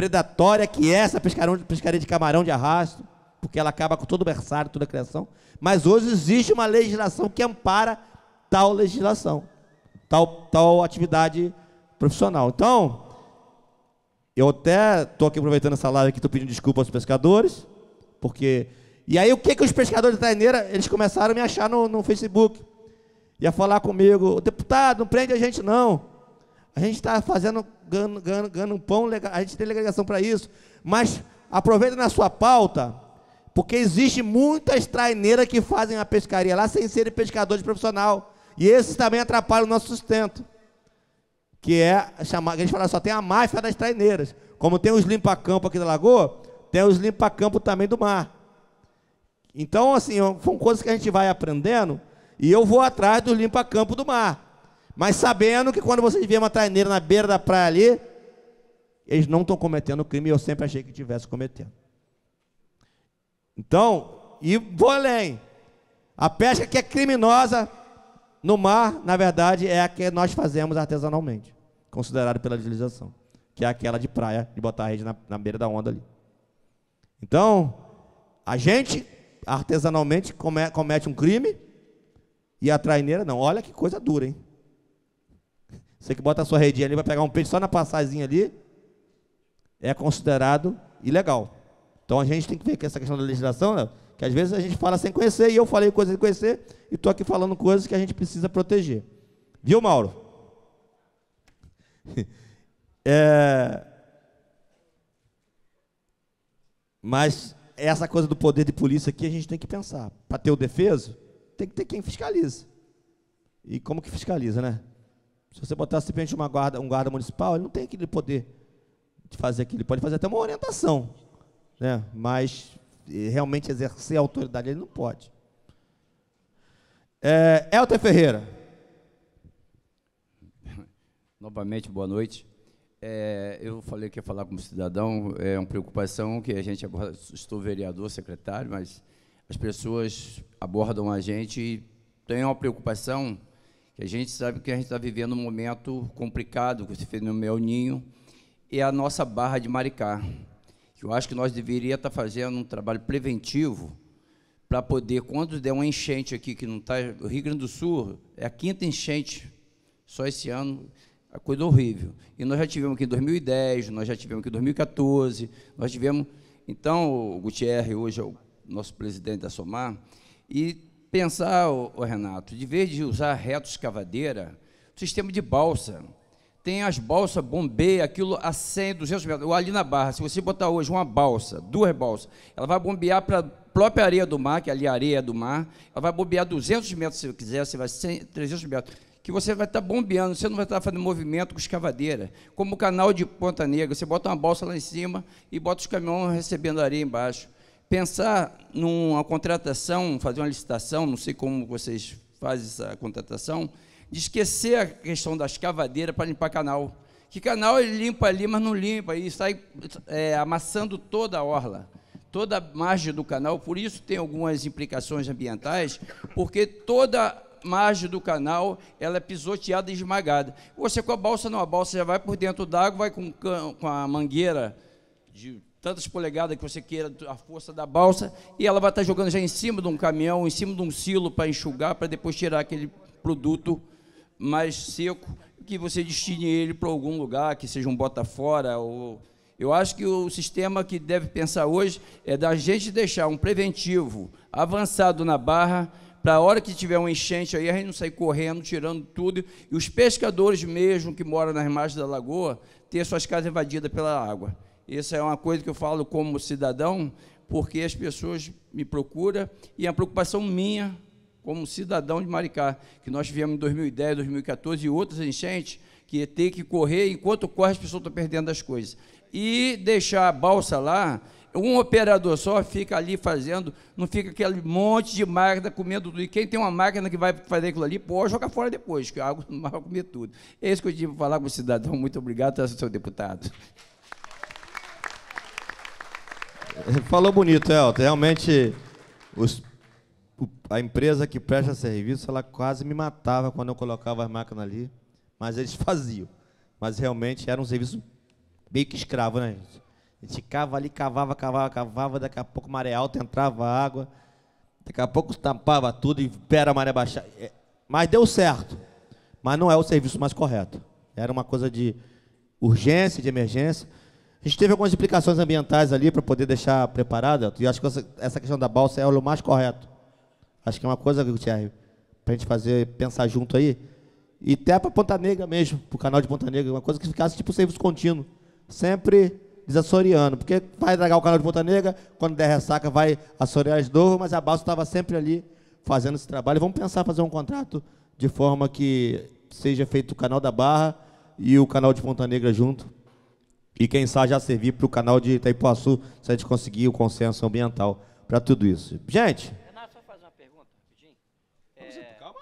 predatória que é essa pescaria de camarão de arrasto, porque ela acaba com todo o berçário, toda a criação. Mas hoje existe uma legislação que ampara tal legislação, tal, tal atividade profissional. Então, eu até estou aqui aproveitando essa live aqui, estou pedindo desculpa aos pescadores, porque. E aí, o que, que os pescadores da Taineira, eles começaram a me achar no, no Facebook. Ia falar comigo, deputado, não prende a gente não. A gente está fazendo ganhando um pão A gente tem legislação para isso. Mas aproveita na sua pauta, porque existe muitas traineiras que fazem a pescaria lá sem serem pescadores profissional. E esses também atrapalham o nosso sustento. Que é chamar, que a gente fala, só tem a máfia das traineiras. Como tem os limpa-campo aqui da lagoa, tem os limpa-campo também do mar. Então, assim, são coisas que a gente vai aprendendo e eu vou atrás do limpa-campo do mar. Mas sabendo que quando você vê uma traineira na beira da praia ali, eles não estão cometendo crime, eu sempre achei que estivesse cometendo. Então, e vou além. A pesca que é criminosa no mar, na verdade, é a que nós fazemos artesanalmente, considerado pela legislação, que é aquela de praia, de botar a rede na, na beira da onda ali. Então, a gente artesanalmente comete um crime e a traineira não. Olha que coisa dura, hein? Você que bota a sua redinha ali vai pegar um peixe só na passazinha ali, é considerado ilegal. Então a gente tem que ver que essa questão da legislação, né, que às vezes a gente fala sem conhecer, e eu falei coisas sem conhecer, e estou aqui falando coisas que a gente precisa proteger. Viu, Mauro? é... Mas essa coisa do poder de polícia aqui a gente tem que pensar. Para ter o defeso, tem que ter quem fiscaliza. E como que fiscaliza, né? Se você botar simplesmente uma guarda, um guarda municipal, ele não tem aquele poder de fazer aquilo. Ele pode fazer até uma orientação, né? mas eh, realmente exercer a autoridade ele não pode. É, Elton Ferreira. Novamente, boa noite. É, eu falei que ia falar como cidadão, é uma preocupação que a gente agora, estou vereador, secretário, mas as pessoas abordam a gente e tem uma preocupação a gente sabe que a gente está vivendo um momento complicado, que esse fez no ninho, e a nossa barra de Maricá. Eu acho que nós deveríamos estar tá fazendo um trabalho preventivo para poder, quando der uma enchente aqui que não está. O Rio Grande do Sul é a quinta enchente só esse ano, a coisa horrível. E nós já tivemos aqui em 2010, nós já tivemos aqui em 2014, nós tivemos. Então, o Gutierre, hoje é o nosso presidente da SOMAR, e pensar, ô, Renato, de vez de usar retos cavadeira, sistema de balsa. Tem as balsas bombeia, aquilo a 100, 200 metros. Ou ali na barra, se você botar hoje uma balsa, duas balsas, ela vai bombear para a própria areia do mar, que ali a areia é do mar, ela vai bombear 200 metros, se quiser, você vai 100, 300 metros que você vai estar tá bombeando, você não vai estar tá fazendo movimento com escavadeira. Como o canal de Ponta Negra, você bota uma balsa lá em cima e bota os caminhões recebendo areia embaixo pensar numa contratação, fazer uma licitação, não sei como vocês fazem essa contratação, de esquecer a questão das cavadeiras para limpar canal. Que canal ele limpa ali, mas não limpa, e sai é, amassando toda a orla, toda a margem do canal. Por isso tem algumas implicações ambientais, porque toda margem do canal, ela é pisoteada e esmagada. Você com a balsa, não, a balsa já vai por dentro d'água, vai com, com a mangueira de tantas polegadas que você queira, a força da balsa, e ela vai estar jogando já em cima de um caminhão, em cima de um silo para enxugar, para depois tirar aquele produto mais seco, que você destine ele para algum lugar, que seja um bota fora. Ou... Eu acho que o sistema que deve pensar hoje é da gente deixar um preventivo avançado na barra, para a hora que tiver um enchente aí, a gente não sair correndo, tirando tudo, e os pescadores mesmo que moram nas margens da lagoa, ter suas casas invadidas pela água. Isso é uma coisa que eu falo como cidadão, porque as pessoas me procuram e a preocupação minha como cidadão de Maricá, que nós tivemos em 2010, 2014 e outras enchentes, que ter que correr, enquanto corre as pessoas estão perdendo as coisas. E deixar a balsa lá, um operador só fica ali fazendo, não fica aquele monte de máquina comendo tudo. E quem tem uma máquina que vai fazer aquilo ali, pode jogar fora depois, que a água não vai comer tudo. É isso que eu tive para falar com o cidadão. Muito obrigado, senhor deputado. Falou bonito, Elton. Realmente, os, a empresa que presta serviço, ela quase me matava quando eu colocava as máquinas ali, mas eles faziam. Mas realmente era um serviço meio que escravo, né, gente? A gente cava ali, cavava, cavava, cavava, daqui a pouco maré alta entrava água, daqui a pouco tampava tudo e pera a maré baixar. É, mas deu certo. Mas não é o serviço mais correto. Era uma coisa de urgência, de emergência. A gente teve algumas implicações ambientais ali para poder deixar preparada, e acho que essa, questão da balsa é o mais correto. Acho que é uma coisa, Gutierre, para a gente fazer, pensar junto aí. E até para Ponta Negra mesmo, para o canal de Ponta Negra, uma coisa que ficasse tipo serviço contínuo. Sempre desassoreando, porque vai dragar o canal de Ponta Negra, quando der ressaca vai assorear as dores, mas a balsa estava sempre ali fazendo esse trabalho. Vamos pensar fazer um contrato de forma que seja feito o canal da Barra e o canal de Ponta Negra junto e quem sabe já servir para o canal de Itaipuaçu, se a gente conseguir o consenso ambiental para tudo isso. Gente... Renato, só fazer uma pergunta, rapidinho. É... Calma.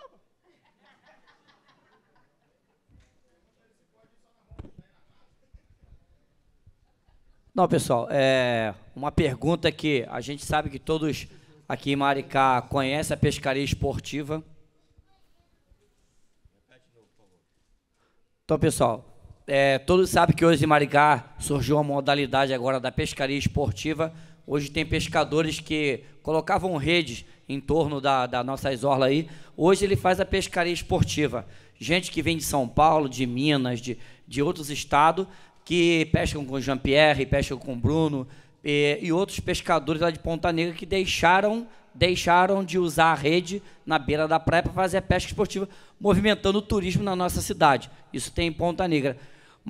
Não, pessoal, é uma pergunta que a gente sabe que todos aqui em Maricá conhecem a pescaria esportiva. Então, pessoal, é, todos sabem que hoje em Maricá surgiu uma modalidade agora da pescaria esportiva. Hoje tem pescadores que colocavam redes em torno da, da nossa orla aí. Hoje ele faz a pescaria esportiva. Gente que vem de São Paulo, de Minas, de, de outros estados, que pescam com Jean-Pierre, pescam com Bruno e, e outros pescadores lá de Ponta Negra que deixaram deixaram de usar a rede na beira da praia para fazer a pesca esportiva, movimentando o turismo na nossa cidade. Isso tem em Ponta Negra.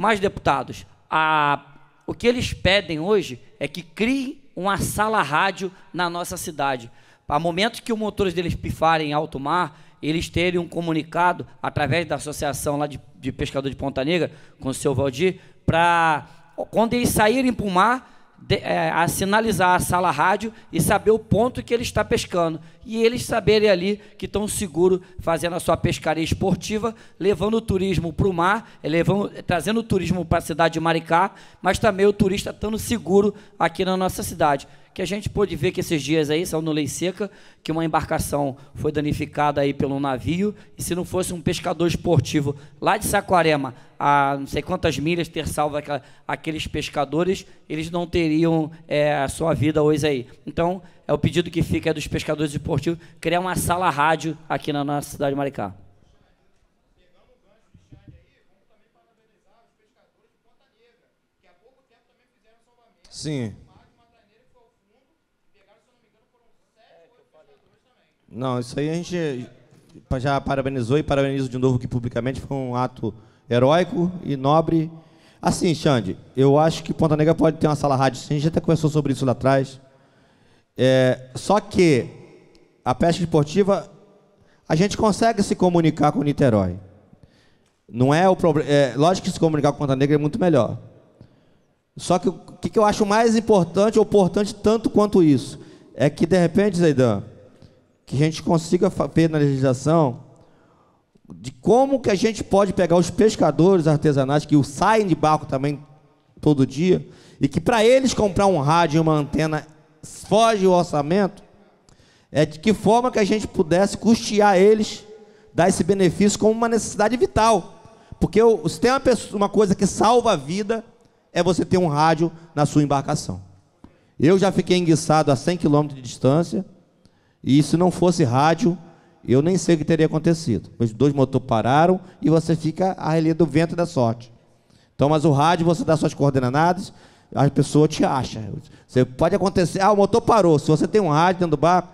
Mas, deputados, a, o que eles pedem hoje é que criem uma sala rádio na nossa cidade. A momento que os motores deles pifarem em alto mar, eles terem um comunicado através da associação lá de, de pescador de Ponta Negra, com o seu Valdir, para quando eles saírem para o mar, de, é, a sinalizar a sala rádio e saber o ponto que ele está pescando e eles saberem ali que estão seguros fazendo a sua pescaria esportiva, levando o turismo para o mar, eh, levando, eh, trazendo o turismo para a cidade de Maricá, mas também o turista estando seguro aqui na nossa cidade que a gente pôde ver que esses dias aí saiu no Lei Seca, que uma embarcação foi danificada aí pelo navio, e se não fosse um pescador esportivo lá de Saquarema, a não sei quantas milhas, ter salvo aquela, aqueles pescadores, eles não teriam é, a sua vida hoje aí. Então, é o pedido que fica dos pescadores esportivos, criar uma sala rádio aqui na nossa cidade de Maricá. Sim. Não, isso aí a gente já parabenizou e parabenizo de novo que publicamente foi um ato heróico e nobre. Assim, Xande, eu acho que Ponta Negra pode ter uma sala rádio sim, a gente até conversou sobre isso lá atrás. É, só que a pesca esportiva, a gente consegue se comunicar com Niterói. Não é o problema. É, lógico que se comunicar com Ponta Negra é muito melhor. Só que o que, que eu acho mais importante, ou importante tanto quanto isso, é que de repente, Zeidan, que a gente consiga ver na legislação de como que a gente pode pegar os pescadores artesanais que saem de barco também todo dia e que para eles comprar um rádio e uma antena foge o orçamento, é de que forma que a gente pudesse custear eles, dar esse benefício como uma necessidade vital. Porque se tem uma, pessoa, uma coisa que salva a vida, é você ter um rádio na sua embarcação. Eu já fiquei enguiçado a 100 quilômetros de distância, e se não fosse rádio, eu nem sei o que teria acontecido. Os dois motores pararam e você fica a relé do vento da sorte. Então, mas o rádio, você dá suas coordenadas, a pessoa te acha. Você pode acontecer, ah, o motor parou. Se você tem um rádio dentro do barco,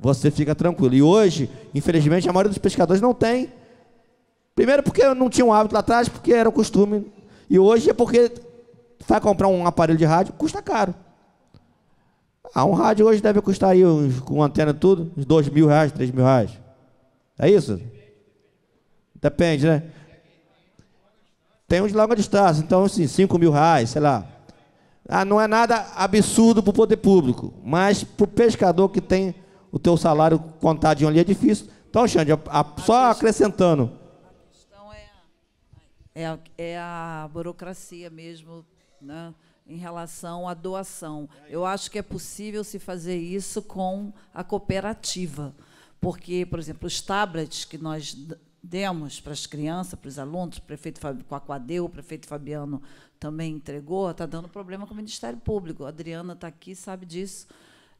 você fica tranquilo. E hoje, infelizmente, a maioria dos pescadores não tem. Primeiro porque não tinha um hábito lá atrás, porque era o costume. E hoje é porque vai comprar um aparelho de rádio, custa caro. Ah, um rádio hoje deve custar aí uns, com antena e tudo, uns dois mil reais, três mil reais. É isso? Depende, né? Tem uns de longa distância, então assim, cinco mil reais, sei lá. Ah, não é nada absurdo para o poder público, mas para o pescador que tem o teu salário contadinho ali é difícil. Então, Xande, a, a, só acrescentando. A questão é, é, a, é a burocracia mesmo, né? em relação à doação. Eu acho que é possível se fazer isso com a cooperativa, porque, por exemplo, os tablets que nós demos para as crianças, para os alunos, o prefeito Fábio Coacadeu, o prefeito Fabiano também entregou, está dando problema com o Ministério Público. A Adriana está aqui, sabe disso.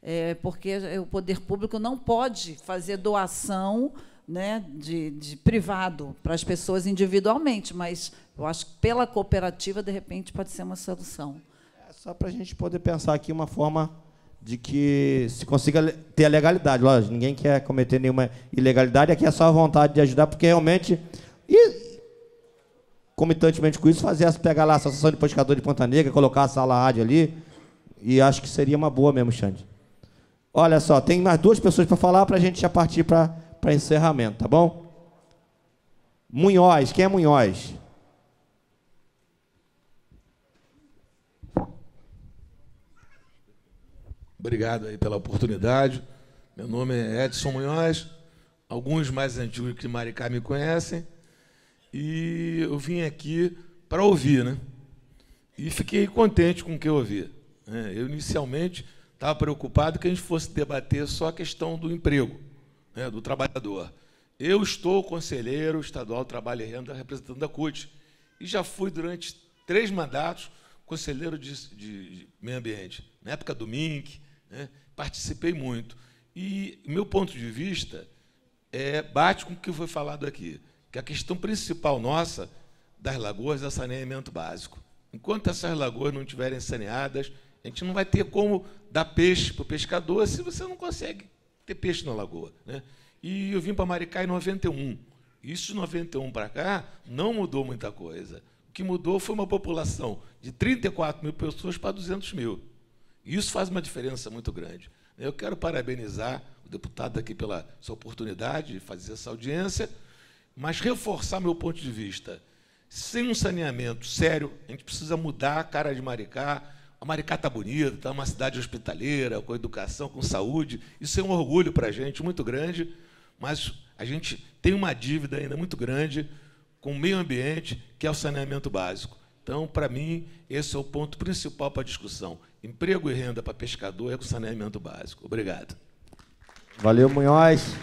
É, porque o poder público não pode fazer doação né, de, de, privado para as pessoas individualmente, mas eu acho que pela cooperativa, de repente, pode ser uma solução. É só para a gente poder pensar aqui uma forma de que se consiga ter a legalidade. Lógico, ninguém quer cometer nenhuma ilegalidade, aqui é só a vontade de ajudar, porque realmente. E, comitantemente com isso, fazer as, pegar lá a Associação de Pescadores de Ponta Negra, colocar a sala rádio ali. E acho que seria uma boa mesmo, Xande. Olha só, tem mais duas pessoas para falar para a gente já partir para encerramento, tá bom? Munhoz, quem é Munhoz? Obrigado aí pela oportunidade. Meu nome é Edson Munhoz. Alguns mais antigos que Maricá me conhecem e eu vim aqui para ouvir, né? E fiquei contente com o que eu ouvi. Né? Eu inicialmente estava preocupado que a gente fosse debater só a questão do emprego, né, do trabalhador. Eu estou conselheiro estadual Trabalho e Renda representando a CUT e já fui durante três mandatos conselheiro de, de, de meio ambiente, na época do MINC, né, participei muito. E meu ponto de vista é, bate com o que foi falado aqui que a questão principal nossa das lagoas é saneamento básico. Enquanto essas lagoas não estiverem saneadas, a gente não vai ter como dar peixe para o pescador se você não consegue ter peixe na lagoa. Né? E eu vim para Maricá em 91. Isso de 91 para cá não mudou muita coisa. O que mudou foi uma população de 34 mil pessoas para 200 mil. E isso faz uma diferença muito grande. Eu quero parabenizar o deputado aqui pela sua oportunidade de fazer essa audiência mas reforçar meu ponto de vista. Sem um saneamento sério, a gente precisa mudar a cara de Maricá. A Maricá está bonita, está uma cidade hospitaleira, com educação, com saúde. Isso é um orgulho para a gente, muito grande, mas a gente tem uma dívida ainda muito grande com o meio ambiente, que é o saneamento básico. Então, para mim, esse é o ponto principal para a discussão. Emprego e renda para pescador é com saneamento básico. Obrigado. Valeu, Munhoz.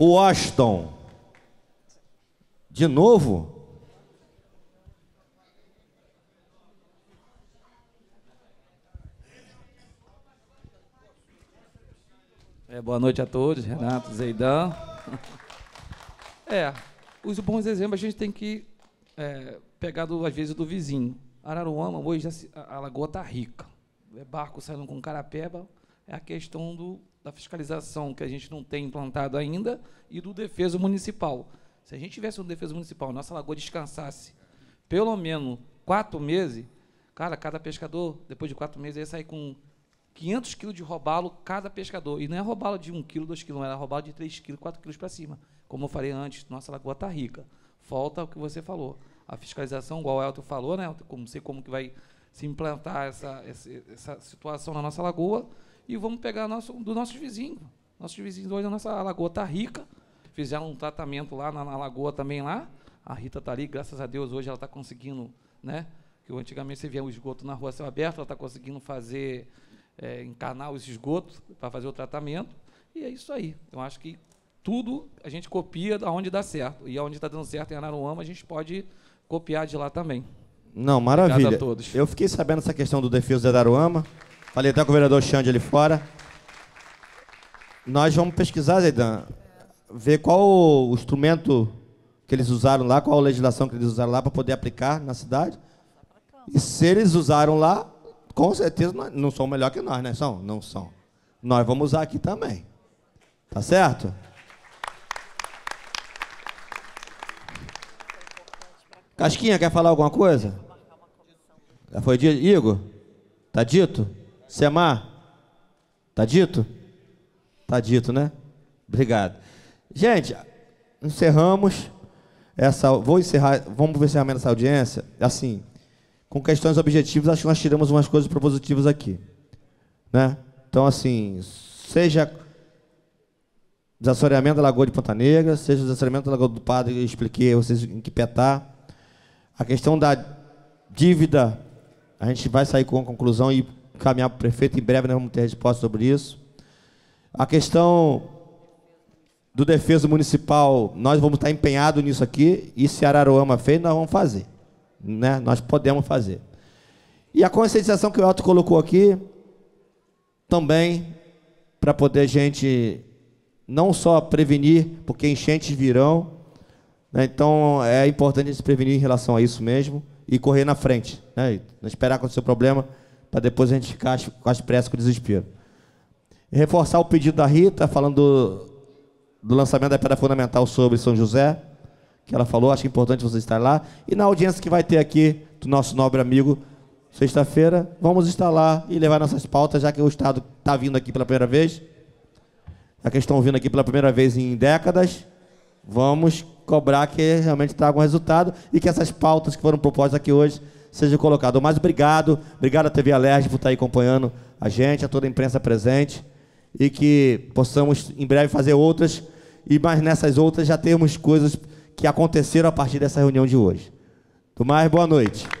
Washington. De novo? É, boa noite a todos, Renato, Zeidão. É, os bons exemplos a gente tem que é, pegar, do, às vezes, do vizinho. Araruama, hoje a, a lagoa está rica. É barco saindo com carapeba, é a questão do, da fiscalização que a gente não tem implantado ainda e do defeso municipal. Se a gente tivesse um defeso municipal, nossa lagoa descansasse pelo menos quatro meses, cara, cada pescador, depois de quatro meses, ia sair com 500 quilos de robalo cada pescador. E não é robalo de um quilo, dois quilos, era é robalo de três quilos, quatro quilos para cima. Como eu falei antes, nossa lagoa está rica. Falta o que você falou. A fiscalização, igual o Elton falou, né? não sei como que vai se implantar essa, essa situação na nossa lagoa, e vamos pegar nosso, do nossos vizinhos. Nossos vizinhos hoje, a nossa lagoa está rica, fizeram um tratamento lá na, na, lagoa também lá. A Rita está ali, graças a Deus, hoje ela está conseguindo, né? Que antigamente você via o esgoto na rua céu aberto, ela está conseguindo fazer, é, encarnar os esgotos para fazer o tratamento. E é isso aí. Eu acho que tudo a gente copia da onde dá certo. E aonde está dando certo em Araruama, a gente pode copiar de lá também. Não, maravilha. Eu fiquei sabendo essa questão do defesa de Araruama. Falei até com o vereador Xande ali fora. Nós vamos pesquisar, Zeidan, ver qual o instrumento que eles usaram lá, qual a legislação que eles usaram lá para poder aplicar na cidade. E se eles usaram lá, com certeza não são melhor que nós, né? São? Não são. Nós vamos usar aqui também. Tá certo? Casquinha, quer falar alguma coisa? Já foi dito? Igor? Tá dito? Se amar? Tá dito? Tá dito, né? Obrigado. Gente, encerramos essa. Vou encerrar. Vamos encerrar é o encerramento dessa audiência. Assim, com questões objetivas, acho que nós tiramos umas coisas propositivas aqui. Né? Então, assim, seja desassoreamento da Lagoa de Ponta Negra, seja desassoreamento da Lagoa do Padre, eu expliquei a vocês em que pé tá. A questão da dívida, a gente vai sair com a conclusão e caminhar para o prefeito, em breve nós vamos ter resposta sobre isso. A questão do defesa municipal, nós vamos estar empenhados nisso aqui, e se Araruama fez, nós vamos fazer. Né? Nós podemos fazer. E a conscientização que o alto colocou aqui, também, para poder a gente não só prevenir, porque enchentes virão, né? então é importante a gente se prevenir em relação a isso mesmo e correr na frente, né? não esperar acontecer o problema para depois a gente ficar com as pressas, com o desespero. Reforçar o pedido da Rita, falando do, do lançamento da Pedra Fundamental sobre São José, que ela falou, acho importante vocês estar lá. E na audiência que vai ter aqui do nosso nobre amigo, sexta-feira, vamos estar lá e levar nossas pautas, já que o Estado está vindo aqui pela primeira vez, já que estão vindo aqui pela primeira vez em décadas, vamos cobrar que realmente tragam resultado e que essas pautas que foram propostas aqui hoje seja colocado. Mas obrigado, obrigado à TV Alerj por estar tá aí acompanhando a gente, a toda a imprensa presente, e que possamos em breve fazer outras, e mais nessas outras já temos coisas que aconteceram a partir dessa reunião de hoje. Tomás, boa noite.